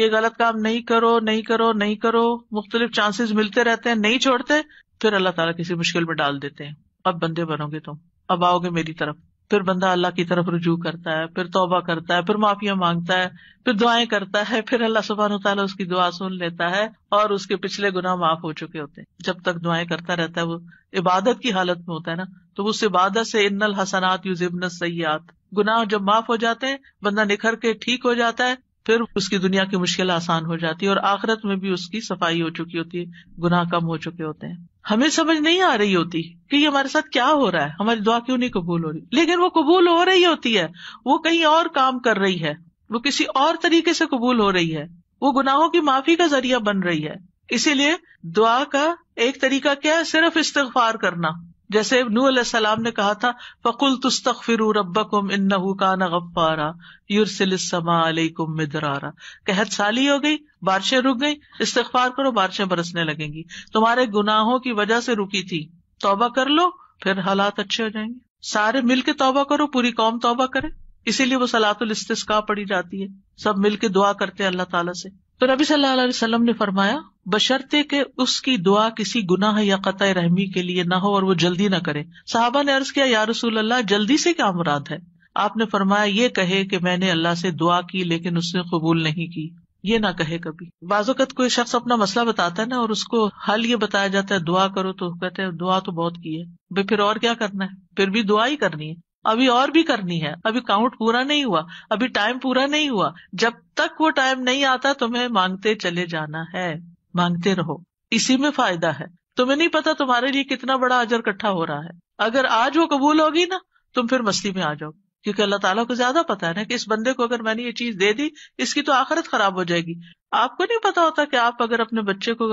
ये गलत काम नहीं करो नहीं करो नहीं करो मुख्तलिफ चांसेस मिलते रहते हैं नहीं छोड़ते फिर अल्लाह ताला किसी मुश्किल में डाल देते हैं अब बंदे बनोगे तुम अब आओगे मेरी तरफ फिर बंदा अल्लाह की तरफ रुजू करता है फिर तोबा करता है फिर माफिया मांगता है फिर दुआएं करता है फिर अल्लाह सुबहान तला उसकी दुआ सुन लेता है और उसके पिछले गुना माफ हो चुके होते हैं जब तक दुआएं करता रहता है वो इबादत की हालत में होता है ना तो उस इबादत से इन हसनात युजिबन सयात गुनाह जब माफ हो जाते हैं बंदा निखर के ठीक हो जाता है फिर उसकी दुनिया की मुश्किल आसान हो जाती है और आखिरत में भी उसकी सफाई हो चुकी होती है गुनाह कम हो चुके होते हैं हमें समझ नहीं आ रही होती कि ये हमारे साथ क्या हो रहा है हमारी दुआ क्यों नहीं कबूल हो रही लेकिन वो कबूल हो रही होती है वो कहीं और काम कर रही है वो किसी और तरीके से कबूल हो रही है वो गुनाहों की माफी का जरिया बन रही है इसीलिए दुआ का एक तरीका क्या है सिर्फ इस्तेफार करना जैसे नू सलाम ने कहा था फकुल तुस्तक फिर रबकुम इन काना गफ्फारा युरसलसमाकुम मिदरारा कहत साली हो गई बारिशें रुक गई इस्तफार करो बारिशें बरसने लगेंगी तुम्हारे गुनाहों की वजह से रुकी थी तोबा कर लो फिर हालात अच्छे हो जाएंगे सारे मिल के तोबा करो पूरी कौम तोबा करे इसीलिए वो सलातुल इस्तिस्का पड़ी जाती है सब मिल के दुआ करते हैं अल्लाह ताला से तो नबी सल्लल्लाहु अलैहि वसल्लम ने फरमाया बशर्ते के उसकी दुआ किसी गुनाह या कत रहमी के लिए ना हो और वो जल्दी ना करे साहबा ने अर्ज किया या रसूल अल्लाह जल्दी से क्या मुराद है आपने फरमाया ये कहे कि मैंने अल्लाह से दुआ की लेकिन उसने कबूल नहीं की ये ना कहे कभी बाजोकत कोई शख्स अपना मसला बताता है ना और उसको हल ये बताया जाता है दुआ करो तो कहते हैं दुआ तो बहुत की है फिर और क्या करना है फिर भी दुआ ही करनी है अभी और भी करनी है अभी काउंट पूरा नहीं हुआ अभी टाइम पूरा नहीं हुआ जब तक वो टाइम नहीं आता तुम्हें मांगते चले जाना है मांगते रहो इसी में फायदा है तुम्हें नहीं पता तुम्हारे लिए कितना बड़ा अजर इकट्ठा हो रहा है अगर आज वो कबूल होगी ना तुम फिर मस्ती में आ जाओ क्योंकि अल्लाह ताला को ज्यादा पता है ना कि इस बंदे को अगर मैंने ये चीज दे दी इसकी तो आखिरत खराब हो जाएगी आपको नहीं पता होता कि आप अगर अपने बच्चे को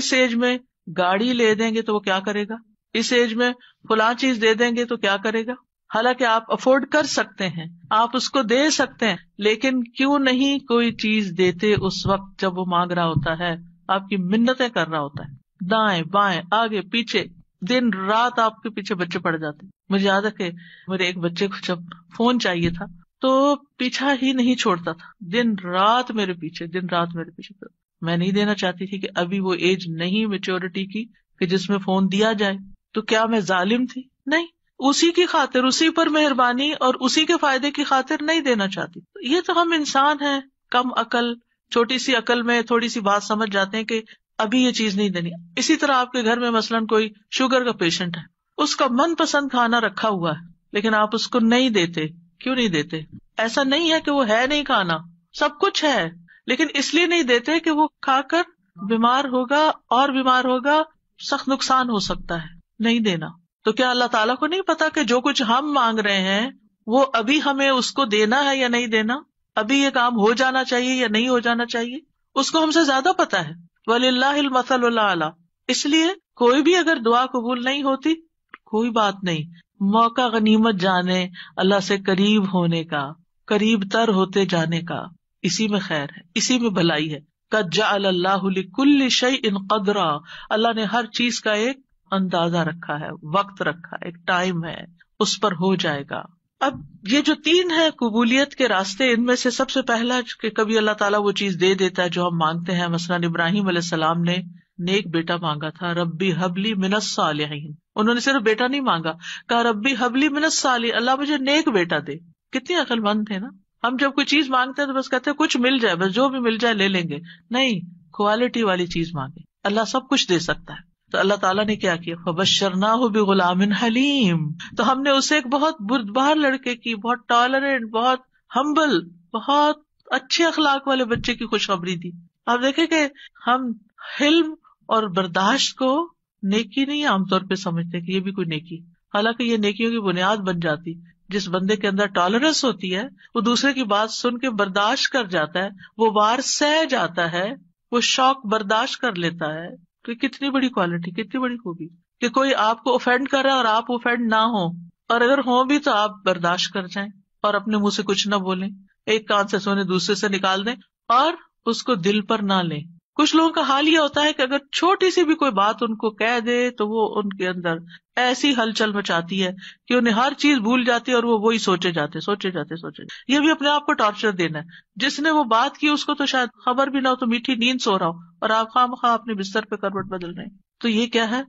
इस एज में गाड़ी ले देंगे तो वो क्या करेगा इस एज में फुला चीज दे देंगे तो क्या करेगा हालांकि आप अफोर्ड कर सकते हैं आप उसको दे सकते हैं लेकिन क्यों नहीं कोई चीज देते उस वक्त जब वो मांग रहा होता है आपकी मिन्नतें कर रहा होता है दाएं बाएं आगे पीछे दिन रात आपके पीछे बच्चे पड़ जाते मुझे याद है कि मेरे एक बच्चे को जब फोन चाहिए था तो पीछा ही नहीं छोड़ता था दिन रात मेरे पीछे दिन रात मेरे पीछे तो मैं नहीं देना चाहती थी कि अभी वो एज नहीं मेच्योरिटी की कि जिसमें फोन दिया जाए तो क्या मैं जालिम थी नहीं उसी की खातिर उसी पर मेहरबानी और उसी के फायदे की खातिर नहीं देना चाहती ये तो हम इंसान हैं कम अकल छोटी सी अकल में थोड़ी सी बात समझ जाते हैं कि अभी ये चीज नहीं देनी इसी तरह आपके घर में मसलन कोई शुगर का पेशेंट है उसका मनपसंद खाना रखा हुआ है लेकिन आप उसको नहीं देते क्यों नहीं देते ऐसा नहीं है कि वो है नहीं खाना सब कुछ है लेकिन इसलिए नहीं देते कि वो खाकर बीमार होगा और बीमार होगा सख्त नुकसान हो सकता है नहीं देना तो क्या अल्लाह ताला को नहीं पता कि जो कुछ हम मांग रहे हैं वो अभी हमें उसको देना है या नहीं देना अभी ये काम हो जाना चाहिए या नहीं हो जाना चाहिए उसको हमसे ज्यादा पता है वलीमसल इसलिए कोई भी अगर दुआ कबूल नहीं होती कोई बात नहीं मौका गनीमत जाने अल्लाह से करीब होने का करीब तर होते जाने का इसी में खैर है इसी में भलाई है कज्जा अल्लाह कुल्ल शई इन कदरा अल्लाह ने हर चीज का एक अंदाजा रखा है वक्त रखा है एक टाइम है उस पर हो जाएगा अब ये जो तीन है कबूलियत के रास्ते इनमें से सबसे पहला कि कभी अल्लाह ताला वो चीज दे देता है जो हम मांगते हैं मसलन इब्राहिम सलाम ने नेक बेटा मांगा था रब्बी हबली मिनस सालहीन उन्होंने सिर्फ बेटा नहीं मांगा कहा रब्बी हबली मिनस साली अल्लाह मुझे नेक बेटा दे कितने अकलमंद थे ना हम जब कोई चीज मांगते हैं तो बस कहते हैं कुछ मिल जाए बस जो भी मिल जाए ले लेंगे नहीं क्वालिटी वाली चीज मांगे अल्लाह सब कुछ दे सकता है तो अल्लाह ताला ने क्या किया फबशरना हो बे गुलामिन हलीम तो हमने उसे एक बहुत बुरदबार लड़के की बहुत टॉलरेंट बहुत हम्बल बहुत अच्छे अखलाक वाले बच्चे की खुशखबरी दी आप देखे कि हम हिल्म और बर्दाश्त को नेकी नहीं आमतौर पर समझते कि ये भी कोई नेकी हालांकि ये नेकियों की बुनियाद बन जाती जिस बंदे के अंदर टॉलरेंस होती है वो दूसरे की बात सुन के बर्दाश्त कर जाता है वो वार सह जाता है वो शौक बर्दाश्त कर लेता है कि कितनी बड़ी क्वालिटी कितनी बड़ी खूबी कि कोई आपको ऑफेंड कर रहा है और आप ऑफेंड ना हो और अगर हो भी तो आप बर्दाश्त कर जाएं और अपने मुंह से कुछ ना बोलें एक कान से सोने दूसरे से निकाल दें और उसको दिल पर ना लें कुछ लोगों का हाल यह होता है कि अगर छोटी सी भी कोई बात उनको कह दे तो वो उनके अंदर ऐसी हलचल मचाती है कि उन्हें हर चीज भूल जाती है और वो वही सोचे जाते सोचे जाते सोचे जाते ये भी अपने आप को टॉर्चर देना है जिसने वो बात की उसको तो शायद खबर भी ना हो तो मीठी नींद सो रहा हो और आप खाम खा अपने बिस्तर पे करवट बदल रहे तो ये क्या है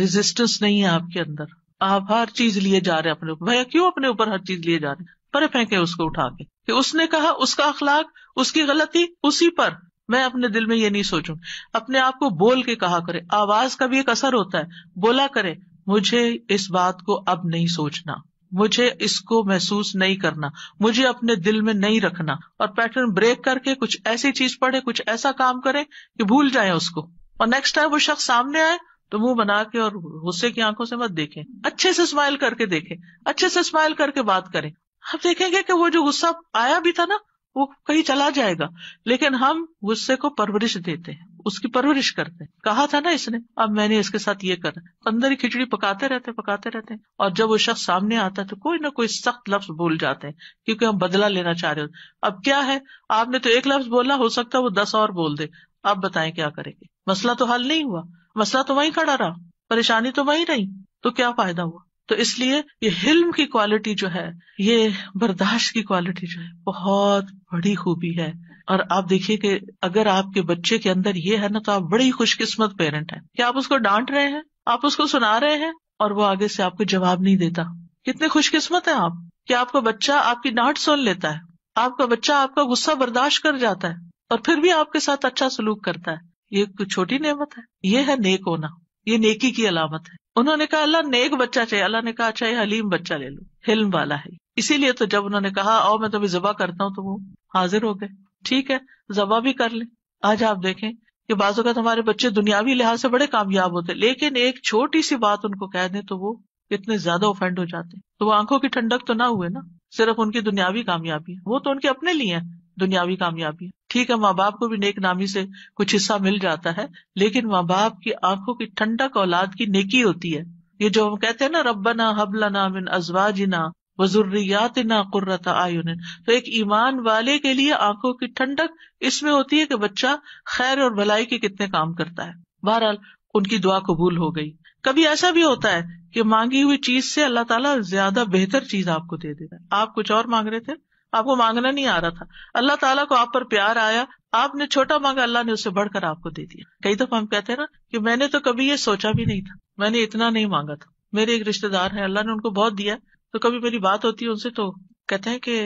रेजिस्टेंस नहीं है आपके अंदर आप हर चीज लिए जा रहे हैं अपने भैया क्यों अपने ऊपर हर चीज लिए जा रहे हैं परे फेंके उसको उठा के कि उसने कहा उसका अखलाक उसकी गलती उसी पर मैं अपने दिल में ये नहीं सोचू अपने आप को बोल के कहा करे आवाज का भी एक असर होता है बोला करे मुझे इस बात को अब नहीं सोचना मुझे इसको महसूस नहीं करना मुझे अपने दिल में नहीं रखना और पैटर्न ब्रेक करके कुछ ऐसी चीज पढ़े कुछ ऐसा काम करे कि भूल जाए उसको और नेक्स्ट टाइम वो शख्स सामने आए तो मुंह बना के और गुस्से की आंखों से मत देखें अच्छे से स्माइल करके देखें अच्छे से स्माइल करके बात करें आप देखेंगे कि वो जो गुस्सा आया भी था ना वो कहीं चला जाएगा लेकिन हम गुस्से को परवरिश देते हैं उसकी परवरिश करते हैं कहा था ना इसने अब मैंने इसके साथ ये कर तो अंदर ही खिचड़ी पकाते रहते पकाते रहते हैं और जब वो शख्स सामने आता है तो कोई ना कोई सख्त लफ्ज बोल जाते हैं क्योंकि हम बदला लेना चाह रहे हो अब क्या है आपने तो एक लफ्ज बोला हो सकता है वो दस और बोल दे आप बताए क्या करेंगे मसला तो हल नहीं हुआ मसला तो वही खड़ा रहा परेशानी तो वही रही तो क्या फायदा हुआ तो इसलिए ये हिल्म की क्वालिटी जो है ये बर्दाश्त की क्वालिटी जो है बहुत बड़ी खूबी है और आप देखिए कि अगर आपके बच्चे के अंदर ये है ना तो आप बड़े ही खुशकिस्मत पेरेंट हैं कि आप उसको डांट रहे हैं आप उसको सुना रहे हैं और वो आगे से आपको जवाब नहीं देता कितने खुशकिस्मत है आप कि आपका बच्चा आपकी डांट सुन लेता है आपका बच्चा आपका गुस्सा बर्दाश्त कर जाता है और फिर भी आपके साथ अच्छा सलूक करता है ये कुछ छोटी नेमत है ये है नेक होना ये नेकी की अलामत है उन्होंने कहा अल्लाह नेक बच्चा चाहिए अल्लाह ने कहा अच्छा हलीम बच्चा ले लो हिल्म वाला है इसीलिए तो जब उन्होंने कहा आओ मैं तुम्हें जबा करता हूँ तो वो हाजिर हो गए ठीक है जबा भी कर ले आज आप देखें कि का हमारे बच्चे दुनियावी लिहाज से बड़े कामयाब होते लेकिन एक छोटी सी बात उनको कह दें तो वो इतने ज्यादा ऑफेंड हो जाते तो वो आंखों की ठंडक तो ना हुए ना सिर्फ उनकी दुनियावी कामयाबी है वो तो उनके अपने लिए है दुनियावी कामयाबी ठीक है माँ बाप को भी नेक नामी से कुछ हिस्सा मिल जाता है लेकिन माँ बाप की आंखों की ठंडक औलाद की नेकी होती है ये जो हम कहते हैं ना रबना हबलना मिन अजवाजिना वजुर्रियात ना कुर्रता आयुन तो एक ईमान वाले के लिए आंखों की ठंडक इसमें होती है कि बच्चा खैर और भलाई के कितने काम करता है बहरहाल उनकी दुआ कबूल हो गई कभी ऐसा भी होता है कि मांगी हुई चीज से अल्लाह ताला ज्यादा बेहतर चीज आपको दे देता है आप कुछ और मांग रहे थे आपको मांगना नहीं आ रहा था अल्लाह ताला को आप पर प्यार आया आपने छोटा मांगा अल्लाह ने उसे बढ़कर आपको दे दिया कई दफा हम कहते हैं ना कि मैंने तो कभी ये सोचा भी नहीं था मैंने इतना नहीं मांगा था मेरे एक रिश्तेदार है अल्लाह ने उनको बहुत दिया तो कभी मेरी बात होती है उनसे तो कहते हैं कि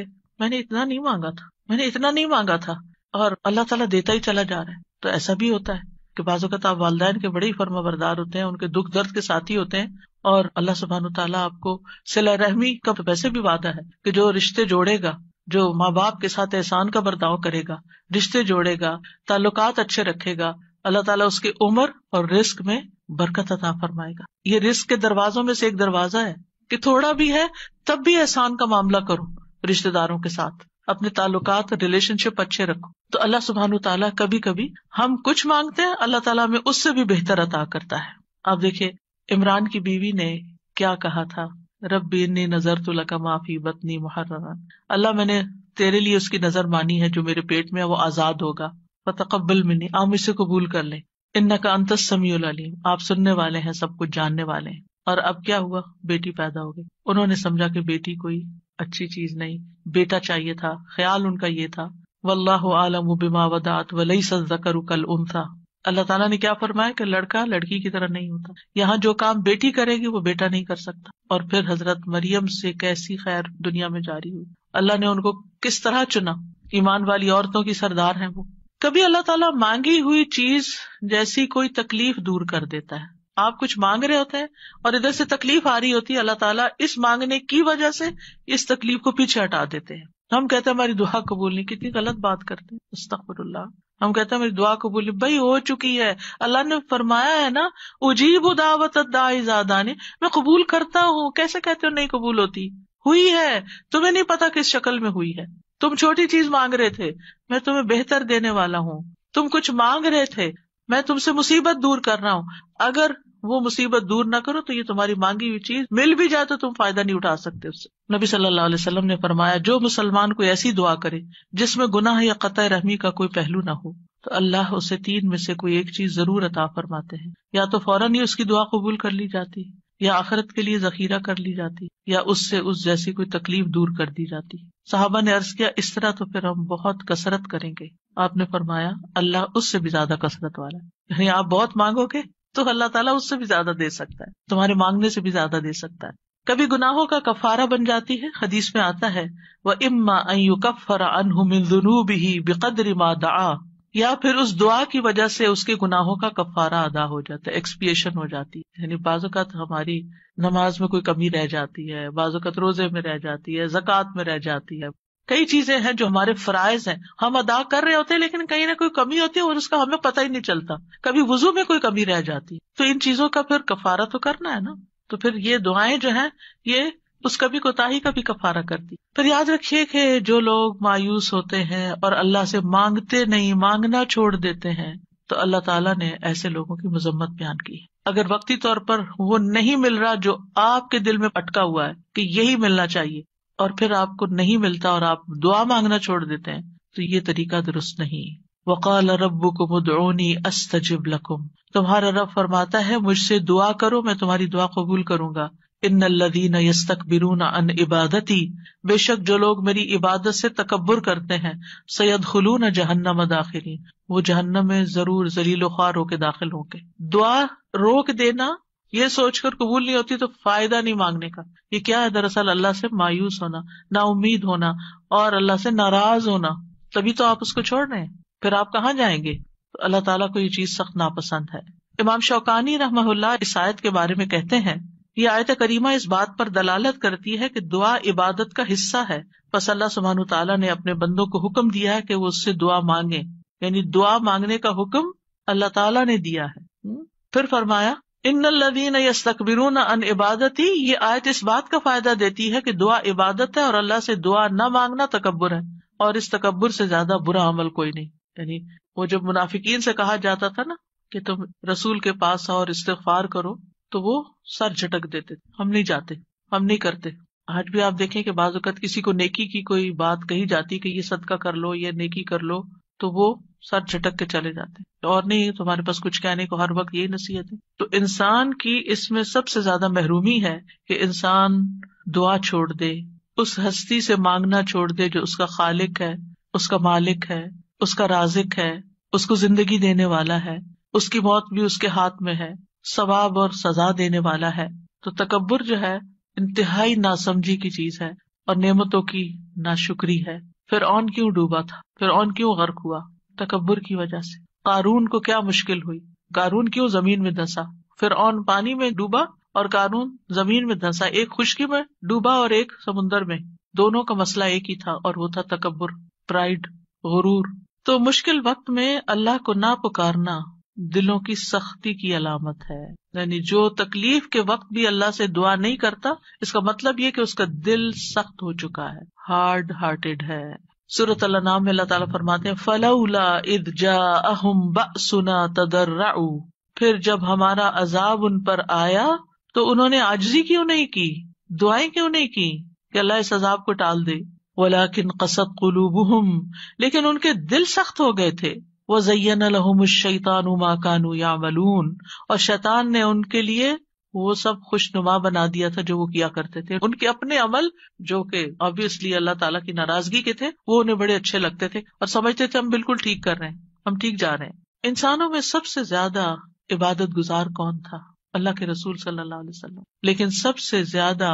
मैंने इतना नहीं मांगा था मैंने इतना नहीं मांगा था और अल्लाह ताला देता ही चला जा रहा है तो ऐसा भी होता है कि बाजुकत आप वालदेन के बड़े ही फर्माबरदार होते हैं उनके दुख दर्द के साथ ही होते हैं और अल्लाह सुबहान तला आपको सिला रहमी का वैसे भी वादा है कि जो रिश्ते जोड़ेगा जो माँ बाप के साथ एहसान का बर्ताव करेगा रिश्ते जोड़ेगा ताल्लुकात अच्छे रखेगा अल्लाह ताला उसकी उम्र और रिस्क में बरकत अता फरमाएगा ये रिस्क के दरवाजों में से एक दरवाजा है कि थोड़ा भी है तब भी एहसान का मामला करो रिश्तेदारों के साथ अपने ताल्लुकात रिलेशनशिप अच्छे रखो तो अल्लाह सुबहान तला कभी कभी हम कुछ मांगते हैं अल्लाह तला में उससे भी बेहतर अता करता है आप देखिए इमरान की बीवी ने क्या कहा था रबीर ने नजर तो लगा माफी बतनी मुहर्रा अल्लाह मैंने तेरे लिए उसकी नजर मानी है जो मेरे पेट में है वो आजाद होगा तकबल मिनी आम इसे कबूल कर ले इन का अंत समीम आप सुनने वाले हैं सब कुछ जानने वाले हैं और अब क्या हुआ बेटी पैदा हो गई उन्होंने समझा कि बेटी कोई अच्छी चीज नहीं बेटा चाहिए था ख्याल उनका ये था वल्लाह आलम बिमा वदात वलई सजकर कल उनसा अल्लाह ताला ने क्या फरमाया कि लड़का लड़की की तरह नहीं होता यहाँ जो काम बेटी करेगी वो बेटा नहीं कर सकता और फिर हजरत मरियम से कैसी खैर दुनिया में जारी हुई अल्लाह ने उनको किस तरह चुना ईमान वाली औरतों की सरदार हैं वो कभी अल्लाह ताला मांगी हुई चीज जैसी कोई तकलीफ दूर कर देता है आप कुछ मांग रहे होते हैं और इधर से तकलीफ आ रही होती है अल्लाह ताला इस मांगने की वजह से इस तकलीफ को पीछे हटा देते हैं तो हम कहते हैं हमारी दुआ कबूल नहीं कितनी गलत बात करते हैं मुस्तफर हम कहते हैं मेरी दुआ कबूल भाई हो चुकी है अल्लाह ने फरमाया है ना उजीब उदावत दादा ने मैं कबूल करता हूँ कैसे कहते हो नहीं कबूल होती हुई है तुम्हें नहीं पता किस शक्ल में हुई है तुम छोटी चीज मांग रहे थे मैं तुम्हें बेहतर देने वाला हूँ तुम कुछ मांग रहे थे मैं तुमसे मुसीबत दूर कर रहा हूँ अगर वो मुसीबत दूर ना करो तो ये तुम्हारी मांगी हुई चीज मिल भी जाए तो तुम फायदा नहीं उठा सकते उससे नबी सल्लल्लाहु अलैहि वसल्लम ने फरमाया जो मुसलमान कोई ऐसी दुआ करे जिसमें गुनाह या कतः रहमी का कोई पहलू ना हो तो अल्लाह उसे तीन में से कोई एक चीज जरूर अता फरमाते हैं या तो फौरन ही उसकी दुआ कबूल कर ली जाती या आखिरत के लिए जखीरा कर ली जाती या उससे उस जैसी कोई तकलीफ दूर कर दी जाती साहबा ने अर्ज किया इस तरह तो फिर हम बहुत कसरत करेंगे आपने फरमाया अल्लाह उससे भी ज्यादा कसरत वाला है यानी आप बहुत मांगोगे तो अल्लाह ताला उससे भी ज्यादा दे सकता है तुम्हारे मांगने से भी ज्यादा दे सकता है कभी गुनाहों का कफारा बन जाती है हदीस में आता है वह इम्मा कफरा ही बेकदर मा या फिर उस दुआ की वजह से उसके गुनाहों का कफारा अदा हो जाता है एक्सपिएशन हो जाती है यानी बाजुकात हमारी नमाज में कोई कमी रह जाती है बाजुकात रोजे में रह जाती है जक़ात में रह जाती है कई चीजें हैं जो हमारे फराइज हैं हम अदा कर रहे होते हैं लेकिन कहीं ना कोई कमी होती है और उसका हमें पता ही नहीं चलता कभी वजू में कोई कमी रह जाती तो इन चीजों का फिर कफारा तो करना है ना तो फिर ये दुआएं जो हैं ये उस कभी कोताही का भी कफारा करती फिर याद रखिये कि जो लोग मायूस होते हैं और अल्लाह से मांगते नहीं मांगना छोड़ देते हैं तो अल्लाह ताला ने ऐसे लोगों की मजम्मत बयान की है अगर वक्ती तौर पर वो नहीं मिल रहा जो आपके दिल में अटका हुआ है कि यही मिलना चाहिए और फिर आपको नहीं मिलता और आप दुआ मांगना छोड़ देते हैं तो ये तरीका दुरुस्त नहीं वकाल रब कुमोनी अस्तजिब लकुम तुम्हारा रब फरमाता है मुझसे दुआ करो मैं तुम्हारी दुआ कबूल करूंगा इन लदीन यस्तक बिरून अन इबादती बेशक जो लोग मेरी इबादत से तकबर करते हैं सैयद न जहन्नम दाखिली वो जहन्नम में जरूर जलील खार होके दाखिल होंगे दुआ रोक देना ये सोचकर कबूल नहीं होती तो फायदा नहीं मांगने का ये क्या है दरअसल अल्लाह से मायूस होना ना उम्मीद होना और अल्लाह से नाराज होना तभी तो आप उसको छोड़ रहे हैं फिर आप कहाँ जाएंगे तो अल्लाह ताला को ये चीज सख्त नापसंद है इमाम शौकानी रहमहुल्ला इस आयत के बारे में कहते हैं ये आयत करीमा इस बात पर दलालत करती है की दुआ इबादत का हिस्सा है बस अल्लाह सुबहान तला ने अपने बंदों को हुक्म दिया है की वो उससे दुआ मांगे यानी दुआ मांगने का हुक्म अल्लाह ताला ने दिया है हम्म। फिर फरमाया इन यस यस्तकबिरून अन इबादती ये आयत इस बात का फायदा देती है कि दुआ इबादत है और अल्लाह से दुआ न मांगना तकबर है और इस तकबर से ज्यादा बुरा अमल कोई नहीं यानी वो जब मुनाफिकीन से कहा जाता था ना कि तुम रसूल के पास आओ और इस्तफार करो तो वो सर झटक देते हम नहीं जाते हम नहीं करते आज भी आप देखें कि बाजुकत किसी को नेकी की कोई बात कही जाती कि ये सदका कर लो ये नेकी कर लो तो वो सर झटक के चले जाते हैं और नहीं तुम्हारे पास कुछ कहने को हर वक्त यही नसीहत है तो इंसान की इसमें सबसे ज्यादा महरूमी है कि इंसान दुआ छोड़ दे उस हस्ती से मांगना छोड़ दे जो उसका खालिक है उसका मालिक है उसका राजिक है उसको जिंदगी देने वाला है उसकी मौत भी उसके हाथ में है सवाब और सजा देने वाला है तो तकबर जो है इंतहाई नासमझी की चीज है और नेमतों की ना शुक्री है फिर ऑन क्यों डूबा था फिर ऑन क्यों गर्क हुआ तकबर की वजह से कानून को क्या मुश्किल हुई कानून क्यों जमीन में धसा फिर ऑन पानी में डूबा और कानून जमीन में धंसा एक खुशकी में डूबा और एक समुन्दर में दोनों का मसला एक ही था और वो था तकबर प्राइड गुरूर तो मुश्किल वक्त में अल्लाह को ना पुकारना दिलों की सख्ती की अलामत है यानी जो तकलीफ के वक्त भी अल्लाह से दुआ नहीं करता इसका मतलब ये कि उसका दिल सख्त हो चुका है हार्ड हार्टेड है सूरत नाम में अल्लाह ताला फलाउला इदजा अहम फिर जब हमारा अजाब उन पर आया तो उन्होंने आजजी क्यों नहीं की दुआएं क्यों नहीं की कि अल्लाह इस अजाब को टाल दे किन कसत कुलूबुहम लेकिन उनके दिल सख्त हो गए थे वो जयन लहम शैतान कानू या मलून और शैतान ने उनके लिए वो सब खुशनुमा बना दिया था जो वो किया करते थे उनके अपने अमल जो के ऑब्वियसली अल्लाह ताला की नाराजगी के थे वो उन्हें बड़े अच्छे लगते थे और समझते थे हम बिल्कुल ठीक कर रहे हैं हम ठीक जा रहे हैं इंसानों में सबसे ज्यादा इबादत गुजार कौन था अल्लाह के रसूल सल्लल्लाहु लेकिन सबसे ज्यादा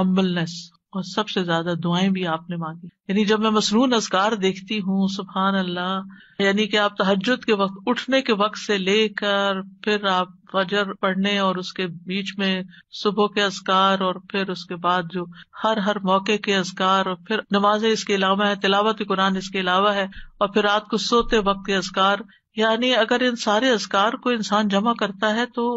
हम्बलनेस और सबसे ज्यादा दुआएं भी आपने मांगी यानी जब मैं मसनून असकार देखती हूँ सुबहान अल्लाह यानी कि आप तहजद के वक्त उठने के वक्त से लेकर फिर आप वजर पढ़ने और उसके बीच में सुबह के असकार और फिर उसके बाद जो हर हर मौके के असकार और फिर नमाजें इसके अलावा है तिलावत कुरान इसके अलावा है और फिर रात को सोते वक्त के असकार यानी अगर इन सारे असकार को इंसान जमा करता है तो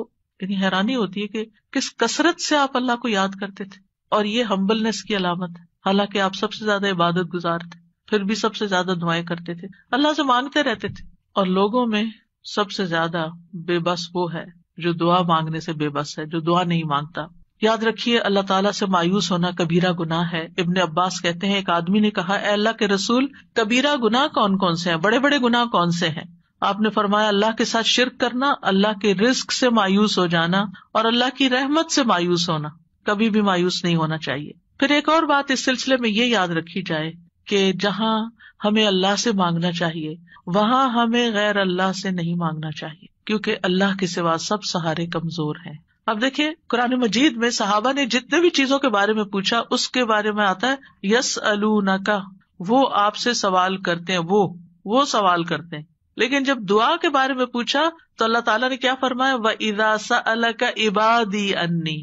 यानी हैरानी होती है कि किस कसरत से आप अल्लाह को याद करते थे और ये हम्बलनेस की अलामत है हालांकि आप सबसे ज्यादा इबादत गुजार थे फिर भी सबसे ज्यादा दुआएं करते थे अल्लाह से मांगते रहते थे और लोगों में सबसे ज्यादा बेबस वो है जो दुआ मांगने से बेबस है जो दुआ नहीं मांगता याद रखिए अल्लाह ताला से मायूस होना कबीरा गुनाह है इब्ने अब्बास कहते हैं एक आदमी ने कहा अल्लाह के रसूल कबीरा गुनाह कौन कौन से हैं बड़े बड़े गुनाह कौन से हैं आपने फरमाया अल्लाह के साथ शिरक करना अल्लाह के रिस्क से मायूस हो जाना और अल्लाह की रहमत से मायूस होना कभी भी मायूस नहीं होना चाहिए फिर एक और बात इस सिलसिले में ये याद रखी जाए कि जहाँ हमें अल्लाह से मांगना चाहिए वहां हमें गैर अल्लाह से नहीं मांगना चाहिए क्योंकि अल्लाह के सिवा सब सहारे कमजोर हैं अब देखिये कुरान मजीद में सहाबा ने जितने भी चीजों के बारे में पूछा उसके बारे में आता है यस अलू न का वो आपसे सवाल करते हैं वो वो सवाल करते हैं लेकिन जब दुआ के बारे में पूछा तो अल्लाह ताला ने क्या फरमाया व इदासा अल का इबादी अन्नी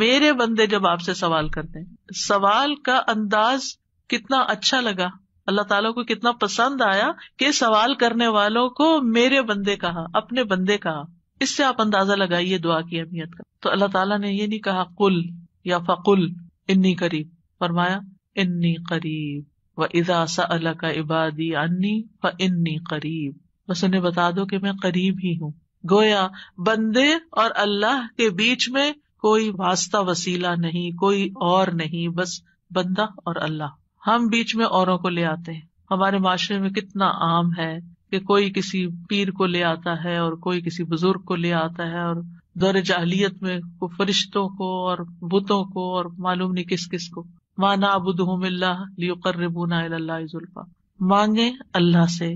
मेरे बंदे जब आपसे सवाल करते हैं सवाल का अंदाज कितना अच्छा लगा अल्लाह ताला को कितना पसंद आया कि सवाल करने वालों को मेरे बंदे कहा अपने बंदे कहा इससे आप अंदाजा लगाइए दुआ की अहमियत का तो अल्लाह ताला ने ये नहीं कहा कुल या फकुल इन्नी करीब फरमाया इन्नी करीब व इजासा अल्लाह का इबादी अन्नी व इन्नी करीब बस उन्हें बता दो कि मैं करीब ही हूँ गोया बंदे और अल्लाह के बीच में कोई वास्ता वसीला नहीं कोई और नहीं बस बंदा और अल्लाह हम बीच में औरों को ले आते हैं हमारे माशरे में कितना आम है कि कोई किसी पीर को ले आता है और कोई किसी बुजुर्ग को ले आता है और दौर जाहलीत में को फरिश्तों को और बुतों को और मालूम नहीं किस किस को माना लियो अबूदुल्लाजुल्फा मांगे अल्लाह से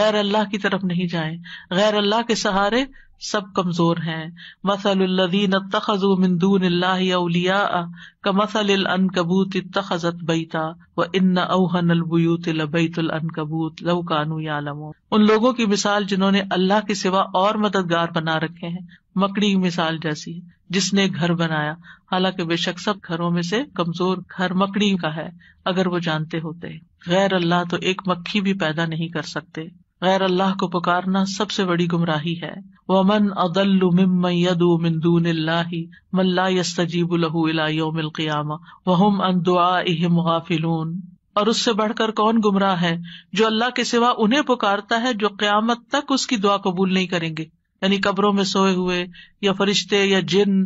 गैर अल्लाह की तरफ नहीं जाए गैर अल्लाह के सहारे सब कमजोर है मसलदीन तखजू मिंदून अलिया का मसल अनकबूत तखजत बैता व इन अहन अलबूत लबैतुलकबूत लव कानू यालमो उन लोगों की मिसाल जिन्होंने अल्लाह के सिवा और मददगार बना रखे है मकड़ी मिसाल जैसी जिसने घर बनाया हालांकि बेशक सब घरों में से कमजोर घर मकड़ी का है अगर वो जानते होते गैर अल्लाह तो एक मक्खी भी पैदा नहीं कर सकते गैर अल्लाह को पुकारना सबसे बड़ी गुमराही है वमन अदल्लुमिन वहम अन गाफिलून और उससे बढ़कर कौन गुमराह है जो अल्लाह के सिवा उन्हें पुकारता है जो क्यामत तक उसकी दुआ कबूल नहीं करेंगे यानी कब्रों में सोए हुए या फरिश्ते या जिन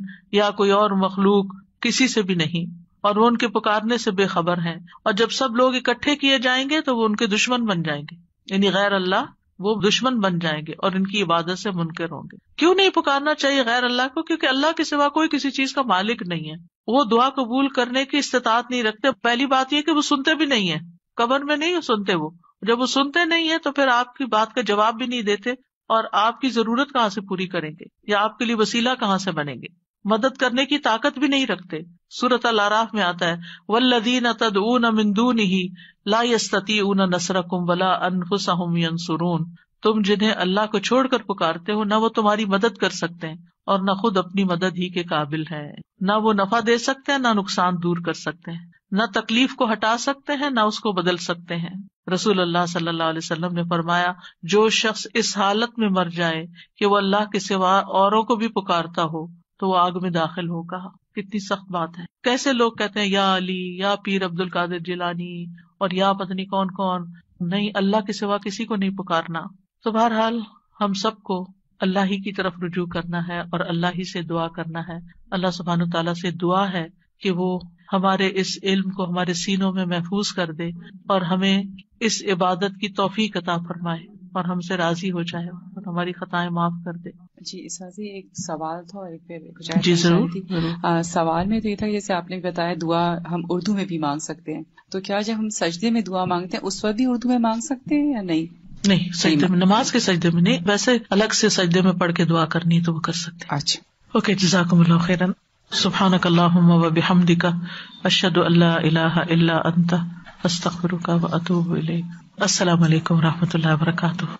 या कोई और मखलूक किसी से भी नहीं और वो उनके पुकारने से बेखबर है और जब सब लोग इकट्ठे किए जाएंगे तो वो उनके दुश्मन बन जाएंगे यानी गैर अल्लाह वो दुश्मन बन जाएंगे और इनकी इबादत से मुनकर होंगे क्यों नहीं पुकारना चाहिए गैर अल्लाह को क्योंकि अल्लाह के सिवा कोई किसी चीज का मालिक नहीं है वो दुआ कबूल करने की इस्तात नहीं रखते पहली बात यह कि वो सुनते भी नहीं है कबर में नहीं सुनते वो जब वो सुनते नहीं है तो फिर आपकी बात का जवाब भी नहीं देते और आपकी जरूरत कहाँ से पूरी करेंगे या आपके लिए वसीला कहाँ से बनेंगे मदद करने की ताकत भी नहीं रखते सूरत अल में आता है वल्लदीन तदऊन मिंदून ही ला यस्तती उन नसरकुम वला अनफुसहुम यंसुरून तुम जिन्हें अल्लाह को छोड़कर पुकारते हो न वो तुम्हारी मदद कर सकते हैं और न खुद अपनी मदद ही के काबिल है न वो नफा दे सकते हैं ना नुकसान दूर कर सकते हैं न तकलीफ को हटा सकते हैं न उसको बदल सकते हैं रसूल अल्लाह सल्लल्लाहु अलैहि वसल्लम ने फरमाया जो शख्स इस हालत में मर जाए कि वो अल्लाह के सिवा औरों को भी पुकारता हो तो वो आग में दाखिल होगा कितनी सख्त बात है कैसे लोग कहते हैं या अली या पीर अब्दुल कादिर जिलानी और या पत्नी कौन कौन नहीं अल्लाह के सिवा किसी को नहीं पुकारना तो बहरहाल हम सबको अल्लाह ही की तरफ रुजू करना है और अल्लाह ही से दुआ करना है अल्लाह सुबहान तला से दुआ है कि वो हमारे इस इल्म को हमारे सीनों में महफूज कर दे और हमें इस इबादत की तोफीक अता फरमाए और हमसे राजी हो जाए और हमारी खताएं माफ कर दे जी सर जी एक सवाल था और एक जी जरूर सवाल में तो ये था जैसे आपने बताया दुआ हम उर्दू में भी मांग सकते हैं तो क्या जब हम सजदे में दुआ मांगते हैं उस वक्त भी उर्दू में मांग सकते हैं या नहीं नहीं सजदे में नमाज के सजदे में नहीं वैसे अलग से सजदे में पढ़ के दुआ करनी है तो वो कर सकते हैं अच्छा ओके जजाकुम खैरन सुबहानक वबिहमदिका अशद अल्लाह अल्लाह अंता अस्तफरुका व अतूब असलम वरहमत ला वरकू